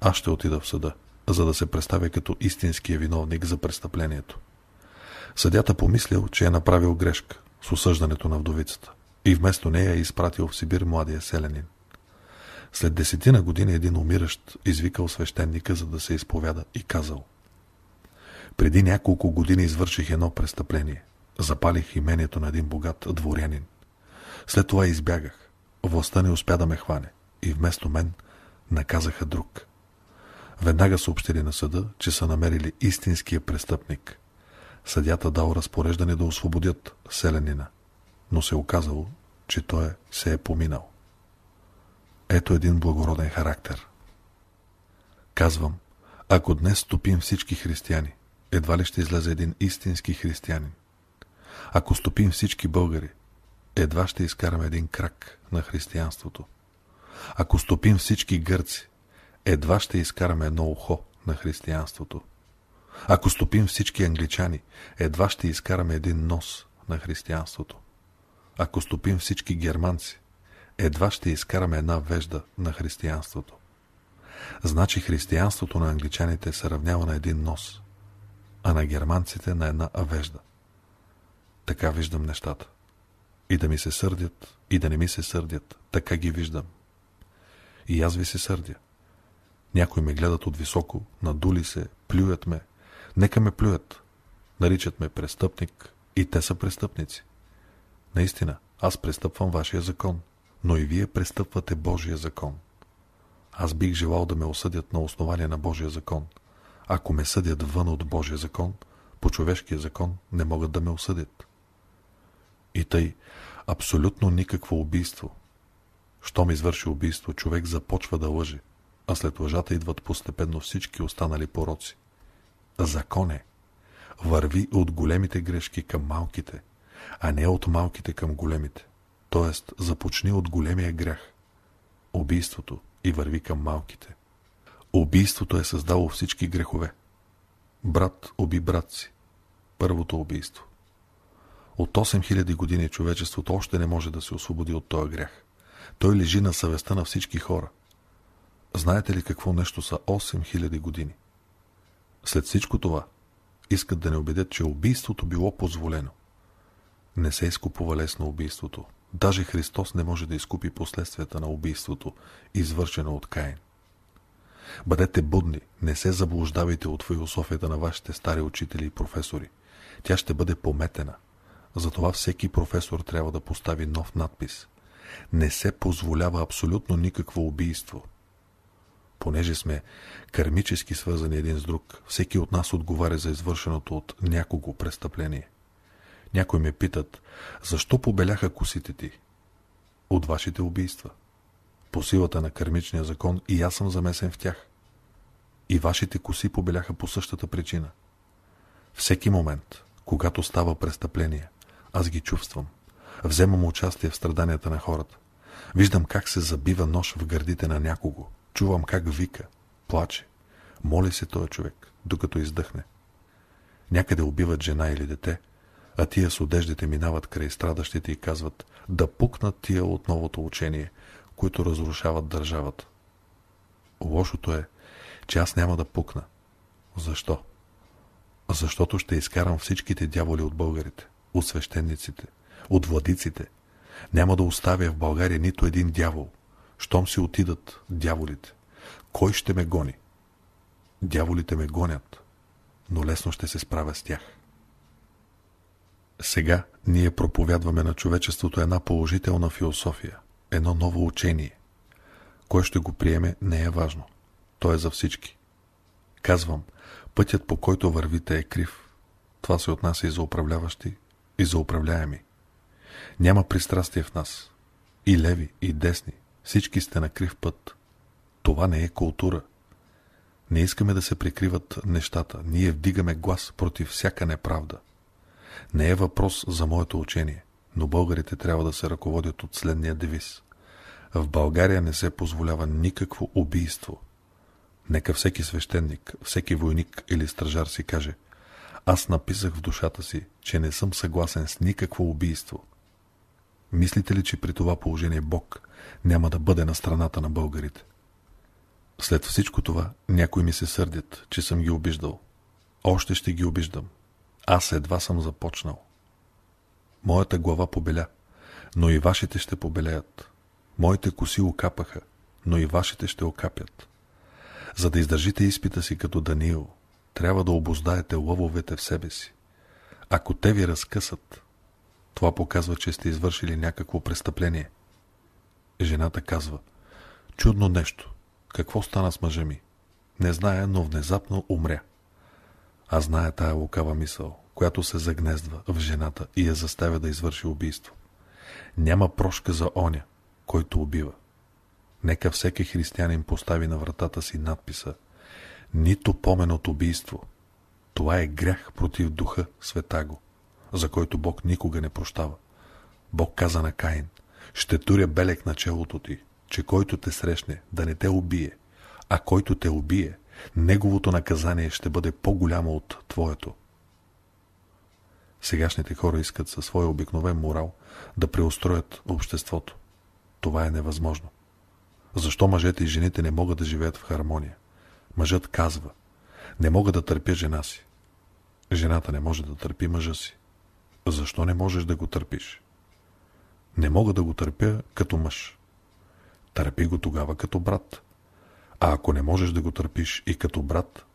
Аз ще отида в съда за да се представя като истинския виновник за престъплението. Съдята помислил, че е направил грешка с осъждането на вдовицата и вместо нея е изпратил в Сибир младия селянин. След десетина години един умиращ извикал свещеника, за да се изповяда и казал Преди няколко години извърших едно престъпление. Запалих имението на един богат дворянин. След това избягах. Властта не успя да ме хване и вместо мен наказаха друг. Веднага съобщили на съда, че са намерили истинския престъпник. Съдята дал разпореждане да освободят селянина, но се е оказало, че той се е поминал. Ето един благороден характер. Казвам, ако днес стопим всички християни, едва ли ще излезе един истински християнин. Ако стопим всички българи, едва ще изкараме един крак на християнството. Ако стопим всички гърци, едва ще изкараме едно ухо на християнството. Ако стопим всички англичани, едва ще изкараме един нос на християнството. Ако стопим всички германци, едва ще изкараме една вежда на християнството. Значи християнството на англичаните се равнява на един нос, а на германците на една авежда. Така виждам нещата. И да ми се сърдят, и да не ми се сърдят, така ги виждам. И аз ви се сърдя. Някои ме гледат от високо, надули се, плюят ме. Нека ме плюят. Наричат ме престъпник и те са престъпници. Наистина, аз престъпвам вашия закон, но и вие престъпвате Божия закон. Аз бих желал да ме осъдят на основание на Божия закон. Ако ме съдят вън от Божия закон, по човешкия закон не могат да ме осъдят. И тъй, абсолютно никакво убийство. Щом извърши убийство, човек започва да лъже – а след лъжата идват постепенно всички останали пороци. Закон е. Върви от големите грешки към малките, а не от малките към големите. Тоест, започни от големия грях. Убийството и върви към малките. Убийството е създало всички грехове. Брат уби брат си. Първото убийство. От 8000 години човечеството още не може да се освободи от този грях. Той лежи на съвестта на всички хора – Знаете ли какво нещо са 8000 години? След всичко това, искат да не убедят, че убийството било позволено. Не се изкупува лесно убийството. Даже Христос не може да изкупи последствията на убийството, извършено от Каин. Бъдете будни, не се заблуждавайте от философията на вашите стари учители и професори. Тя ще бъде пометена. Затова всеки професор трябва да постави нов надпис. Не се позволява абсолютно никакво убийство – понеже сме кармически свързани един с друг, всеки от нас отговаря за извършеното от някого престъпление. Някои ме питат, защо побеляха косите ти? От вашите убийства. По силата на кармичния закон и аз съм замесен в тях. И вашите коси побеляха по същата причина. Всеки момент, когато става престъпление, аз ги чувствам. Вземам участие в страданията на хората. Виждам как се забива нож в гърдите на някого – Чувам как вика, плаче, моли се този човек, докато издъхне. Някъде убиват жена или дете, а тия с одеждите минават край страдащите и казват да пукнат тия от новото учение, които разрушават държавата. Лошото е, че аз няма да пукна. Защо? Защото ще изкарам всичките дяволи от българите, от свещениците, от владиците. Няма да оставя в България нито един дявол – щом си отидат дяволите, кой ще ме гони? Дяволите ме гонят, но лесно ще се справя с тях. Сега ние проповядваме на човечеството една положителна философия, едно ново учение. Кой ще го приеме не е важно. То е за всички. Казвам, пътят по който вървите е крив. Това се отнася и за управляващи, и за управляеми. Няма пристрастие в нас. И леви, и десни, всички сте на крив път. Това не е култура. Не искаме да се прикриват нещата. Ние вдигаме глас против всяка неправда. Не е въпрос за моето учение, но българите трябва да се ръководят от следния девиз. В България не се позволява никакво убийство. Нека всеки свещеник, всеки войник или стражар си каже Аз написах в душата си, че не съм съгласен с никакво убийство. Мислите ли, че при това положение Бог няма да бъде на страната на българите. След всичко това, някои ми се сърдят, че съм ги обиждал. Още ще ги обиждам. Аз едва съм започнал. Моята глава побеля, но и вашите ще побелеят. Моите коси окапаха, но и вашите ще окапят. За да издържите изпита си като Даниил, трябва да обоздаете лъвовете в себе си. Ако те ви разкъсат, това показва, че сте извършили някакво престъпление – Жената казва, чудно нещо, какво стана с мъжа ми? Не зная, но внезапно умря. А знае тая лукава мисъл, която се загнездва в жената и я заставя да извърши убийство. Няма прошка за оня, който убива. Нека всеки християнин постави на вратата си надписа «Нито помен от убийство». Това е грях против духа, света го, за който Бог никога не прощава. Бог каза на Каин – ще туря белек на челото ти, че който те срещне, да не те убие, а който те убие, неговото наказание ще бъде по-голямо от твоето. Сегашните хора искат със своя обикновен морал да преустроят обществото. Това е невъзможно. Защо мъжете и жените не могат да живеят в хармония? Мъжът казва, не мога да търпя жена си. Жената не може да търпи мъжа си. Защо не можеш да го търпиш? Не мога да го търпя като мъж. Търпи го тогава като брат. А ако не можеш да го търпиш и като брат,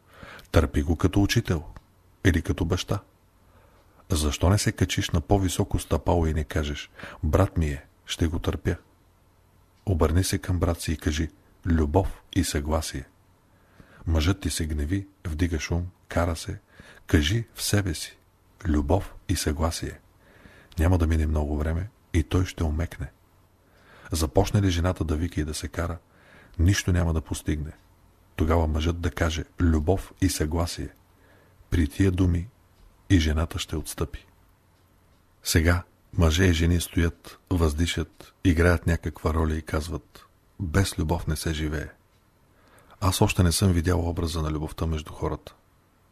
търпи го като учител или като баща. Защо не се качиш на по-високо стъпало и не кажеш «Брат ми е, ще го търпя». Обърни се към брат си и кажи «Любов и съгласие». Мъжът ти се гневи, вдига шум, кара се. Кажи в себе си «Любов и съгласие». Няма да мине много време, и той ще омекне. Започне ли жената да вика и да се кара, нищо няма да постигне. Тогава мъжът да каже любов и съгласие. При тия думи и жената ще отстъпи. Сега мъже и жени стоят, въздишат, играят някаква роля и казват без любов не се живее. Аз още не съм видял образа на любовта между хората.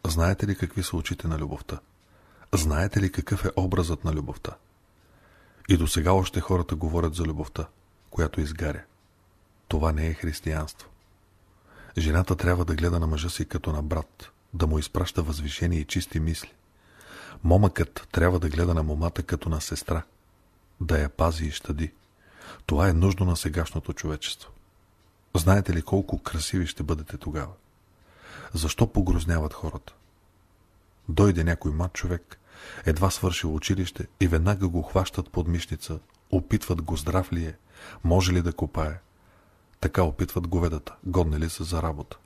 Знаете ли какви са очите на любовта? Знаете ли какъв е образът на любовта? И до сега още хората говорят за любовта, която изгаря. Това не е християнство. Жената трябва да гледа на мъжа си като на брат, да му изпраща възвишени и чисти мисли. Момъкът трябва да гледа на момата като на сестра, да я пази и щади. Това е нужно на сегашното човечество. Знаете ли колко красиви ще бъдете тогава? Защо погрозняват хората? Дойде някой мат човек, едва свършил училище и веднага го хващат под мишница, опитват го здрав ли е, може ли да копае. Така опитват говедата, годни ли са за работа.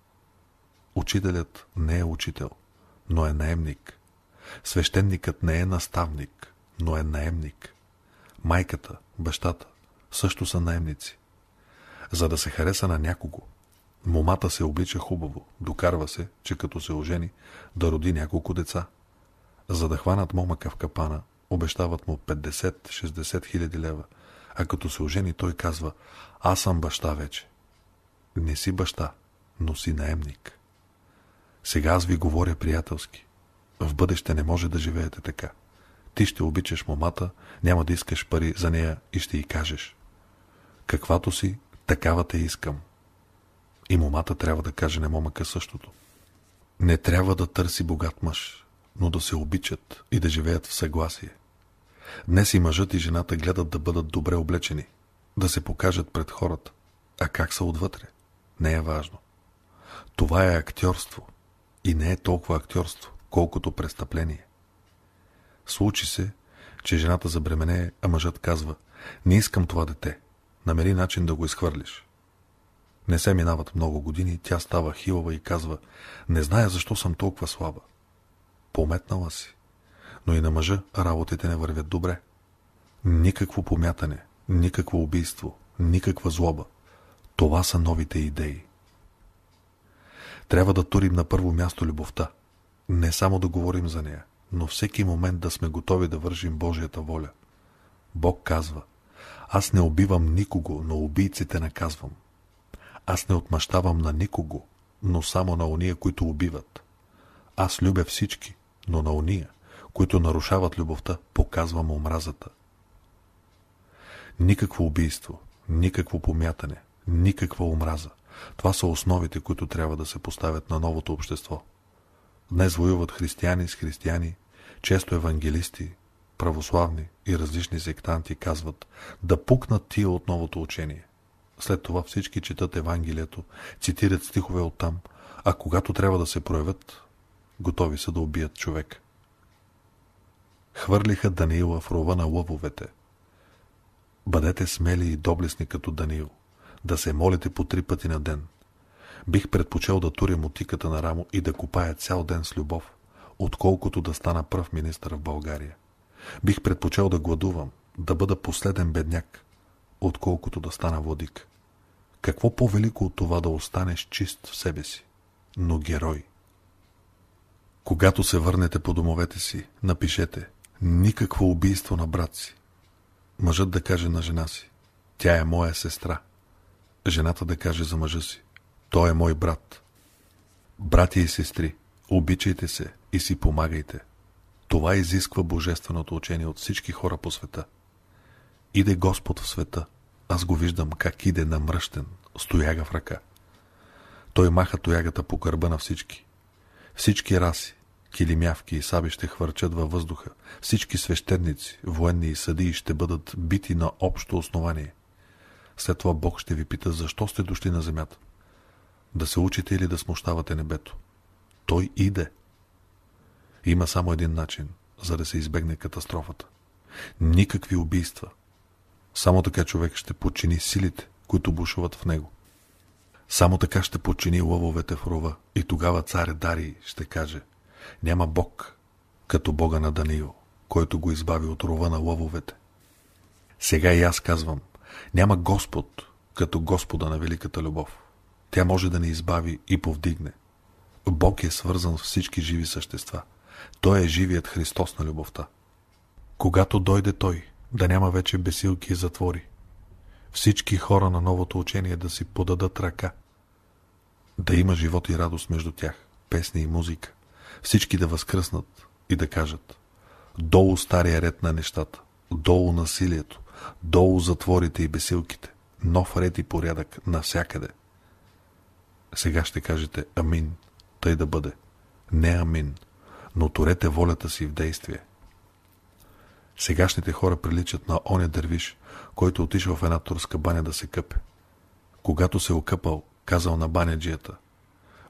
Учителят не е учител, но е наемник. Свещеникът не е наставник, но е наемник. Майката, бащата също са наемници. За да се хареса на някого, момата се облича хубаво, докарва се, че като се ожени, да роди няколко деца – за да хванат момъка в капана, обещават му 50-60 хиляди лева, а като се ожени той казва «Аз съм баща вече». Не си баща, но си наемник. Сега аз ви говоря приятелски. В бъдеще не може да живеете така. Ти ще обичаш момата, няма да искаш пари за нея и ще й кажеш. Каквато си, такава те искам. И момата трябва да каже на момъка същото. Не трябва да търси богат мъж но да се обичат и да живеят в съгласие. Днес и мъжът и жената гледат да бъдат добре облечени, да се покажат пред хората, а как са отвътре, не е важно. Това е актьорство и не е толкова актьорство, колкото престъпление. Случи се, че жената забременее, а мъжът казва «Не искам това дете, намери начин да го изхвърлиш». Не се минават много години, тя става хилава и казва «Не зная защо съм толкова слаба». Пометнала си. Но и на мъжа работите не вървят добре. Никакво помятане, никакво убийство, никаква злоба. Това са новите идеи. Трябва да турим на първо място любовта. Не само да говорим за нея, но всеки момент да сме готови да вършим Божията воля. Бог казва, аз не убивам никого, но убийците наказвам. Аз не отмъщавам на никого, но само на ония, които убиват. Аз любя всички, но на уния, които нарушават любовта, показвам омразата. Никакво убийство, никакво помятане, никаква омраза. Това са основите, които трябва да се поставят на новото общество. Днес воюват християни с християни, често евангелисти, православни и различни сектанти казват да пукнат тия от новото учение. След това всички четат Евангелието, цитират стихове оттам, а когато трябва да се проявят, готови са да убият човек. Хвърлиха Даниила в рова на лъвовете. Бъдете смели и доблесни като Даниил, да се молите по три пъти на ден. Бих предпочел да туря мутиката на рамо и да копая цял ден с любов, отколкото да стана пръв министър в България. Бих предпочел да гладувам, да бъда последен бедняк, отколкото да стана водик. Какво по-велико от това да останеш чист в себе си, но герой? Когато се върнете по домовете си, напишете Никакво убийство на брат си. Мъжът да каже на жена си Тя е моя сестра. Жената да каже за мъжа си Той е мой брат. Братя и сестри, обичайте се и си помагайте. Това изисква божественото учение от всички хора по света. Иде Господ в света. Аз го виждам как иде намръщен, стояга в ръка. Той маха тоягата по гърба на всички. Всички раси, килимявки и саби ще хвърчат във въздуха. Всички свещеници, военни и съдии ще бъдат бити на общо основание. След това Бог ще ви пита, защо сте дошли на земята. Да се учите или да смущавате небето. Той иде. Има само един начин, за да се избегне катастрофата. Никакви убийства. Само така човек ще подчини силите, които бушуват в него. Само така ще подчини лъвовете в рува и тогава царе Дарий ще каже Няма бог, като бога на Даниил, който го избави от рува на лъвовете. Сега и аз казвам, няма Господ, като Господа на великата любов. Тя може да ни избави и повдигне. Бог е свързан с всички живи същества. Той е живият Христос на любовта. Когато дойде Той, да няма вече бесилки и затвори, всички хора на новото учение да си подадат ръка. Да има живот и радост между тях, песни и музика. Всички да възкръснат и да кажат Долу стария ред на нещата, долу насилието, долу затворите и бесилките, нов ред и порядък навсякъде. Сега ще кажете Амин, тъй да бъде. Не Амин, но торете волята си в действие. Сегашните хора приличат на оня дървиш, който отишъл в една турска баня да се къпе. Когато се окъпал, казал на баняджията.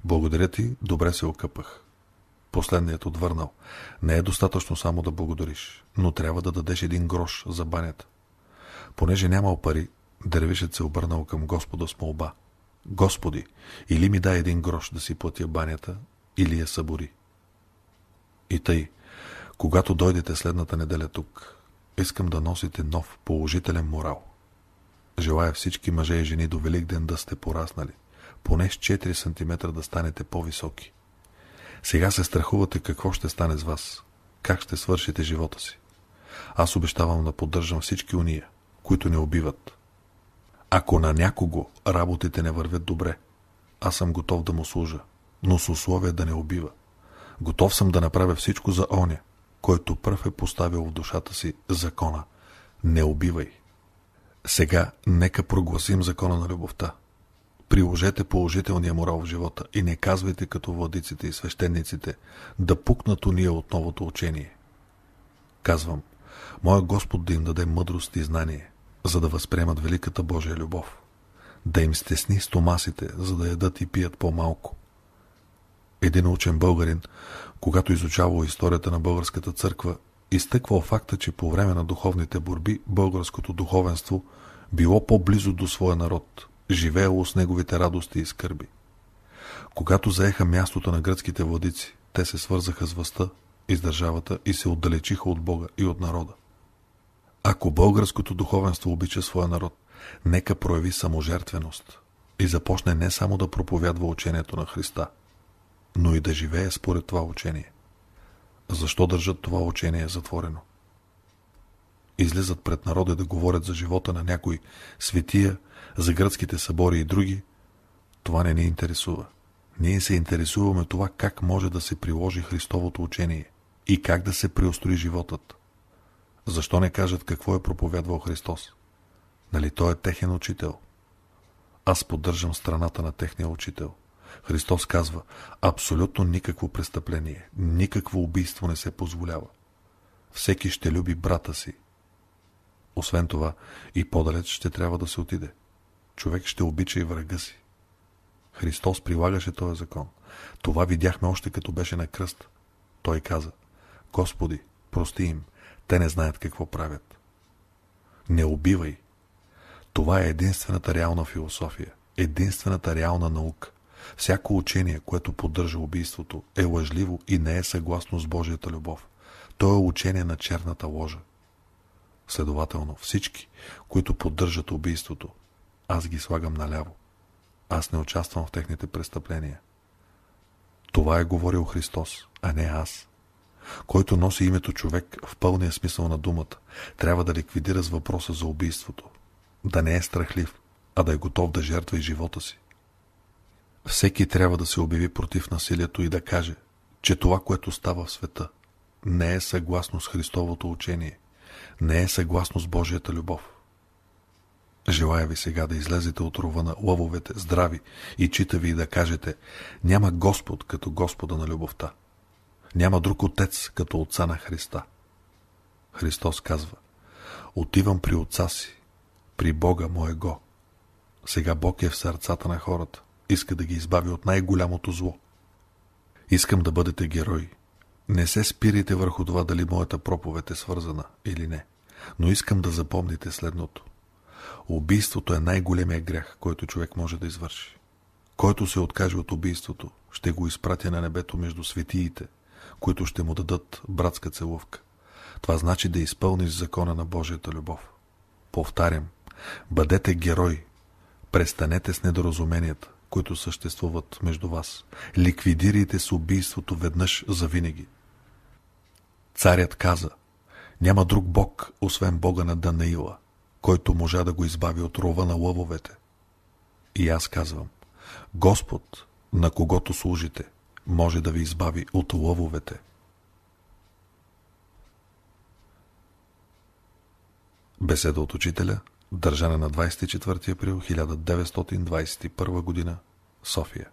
Благодаря ти, добре се окъпах. Последният отвърнал. Не е достатъчно само да благодариш, но трябва да дадеш един грош за банята. Понеже нямал пари, дървишът се обърнал към Господа с молба. Господи, или ми дай един грош да си платя банята, или я събори. И тъй, когато дойдете следната неделя тук, Искам да носите нов, положителен морал. Желая всички мъже и жени до Велик ден да сте пораснали. Поне с 4 см да станете по-високи. Сега се страхувате какво ще стане с вас. Как ще свършите живота си. Аз обещавам да поддържам всички уния, които не убиват. Ако на някого работите не вървят добре, аз съм готов да му служа, но с условие да не убива. Готов съм да направя всичко за оня, който пръв е поставил в душата си закона – не убивай. Сега нека прогласим закона на любовта. Приложете положителния морал в живота и не казвайте като владиците и свещениците да пукнат уния от новото учение. Казвам, Моя Господ да им даде мъдрост и знание, за да възприемат великата Божия любов. Да им стесни стомасите, за да ядат и пият по-малко един учен българин, когато изучавал историята на българската църква, изтъквал факта, че по време на духовните борби българското духовенство било по-близо до своя народ, живеело с неговите радости и скърби. Когато заеха мястото на гръцките владици, те се свързаха с властта и с държавата и се отдалечиха от Бога и от народа. Ако българското духовенство обича своя народ, нека прояви саможертвеност и започне не само да проповядва учението на Христа – но и да живее според това учение. Защо държат това учение затворено? Излизат пред народа да говорят за живота на някой светия, за гръцките събори и други. Това не ни интересува. Ние се интересуваме това как може да се приложи Христовото учение и как да се преустрои животът. Защо не кажат какво е проповядвал Христос? Нали той е техен учител? Аз поддържам страната на техния учител. Христос казва, абсолютно никакво престъпление, никакво убийство не се позволява. Всеки ще люби брата си. Освен това, и по-далеч ще трябва да се отиде. Човек ще обича и врага си. Христос прилагаше този закон. Това видяхме още като беше на кръст. Той каза, Господи, прости им, те не знаят какво правят. Не убивай. Това е единствената реална философия, единствената реална наука. Всяко учение, което поддържа убийството, е лъжливо и не е съгласно с Божията любов. То е учение на черната ложа. Следователно, всички, които поддържат убийството, аз ги слагам наляво. Аз не участвам в техните престъпления. Това е говорил Христос, а не аз. Който носи името човек в пълния смисъл на думата, трябва да ликвидира с въпроса за убийството. Да не е страхлив, а да е готов да жертва и живота си. Всеки трябва да се обяви против насилието и да каже, че това, което става в света, не е съгласно с Христовото учение, не е съгласно с Божията любов. Желая ви сега да излезете от рова на лъвовете здрави и чита ви и да кажете «Няма Господ като Господа на любовта. Няма друг Отец като Отца на Христа». Христос казва «Отивам при Отца си, при Бога моего. Сега Бог е в сърцата на хората иска да ги избави от най-голямото зло. Искам да бъдете герои. Не се спирайте върху това дали моята проповед е свързана или не, но искам да запомните следното. Убийството е най-големия грях, който човек може да извърши. Който се откаже от убийството, ще го изпратя на небето между светиите, които ще му дадат братска целувка. Това значи да изпълниш закона на Божията любов. Повтарям, бъдете герой, престанете с недоразуменията, които съществуват между вас. Ликвидирайте с убийството веднъж за винаги. Царят каза, няма друг бог, освен бога на Данаила, който можа да го избави от рова на лъвовете. И аз казвам, Господ, на когото служите, може да ви избави от лъвовете. Беседа от учителя – държане на 24 април 1921 г. София.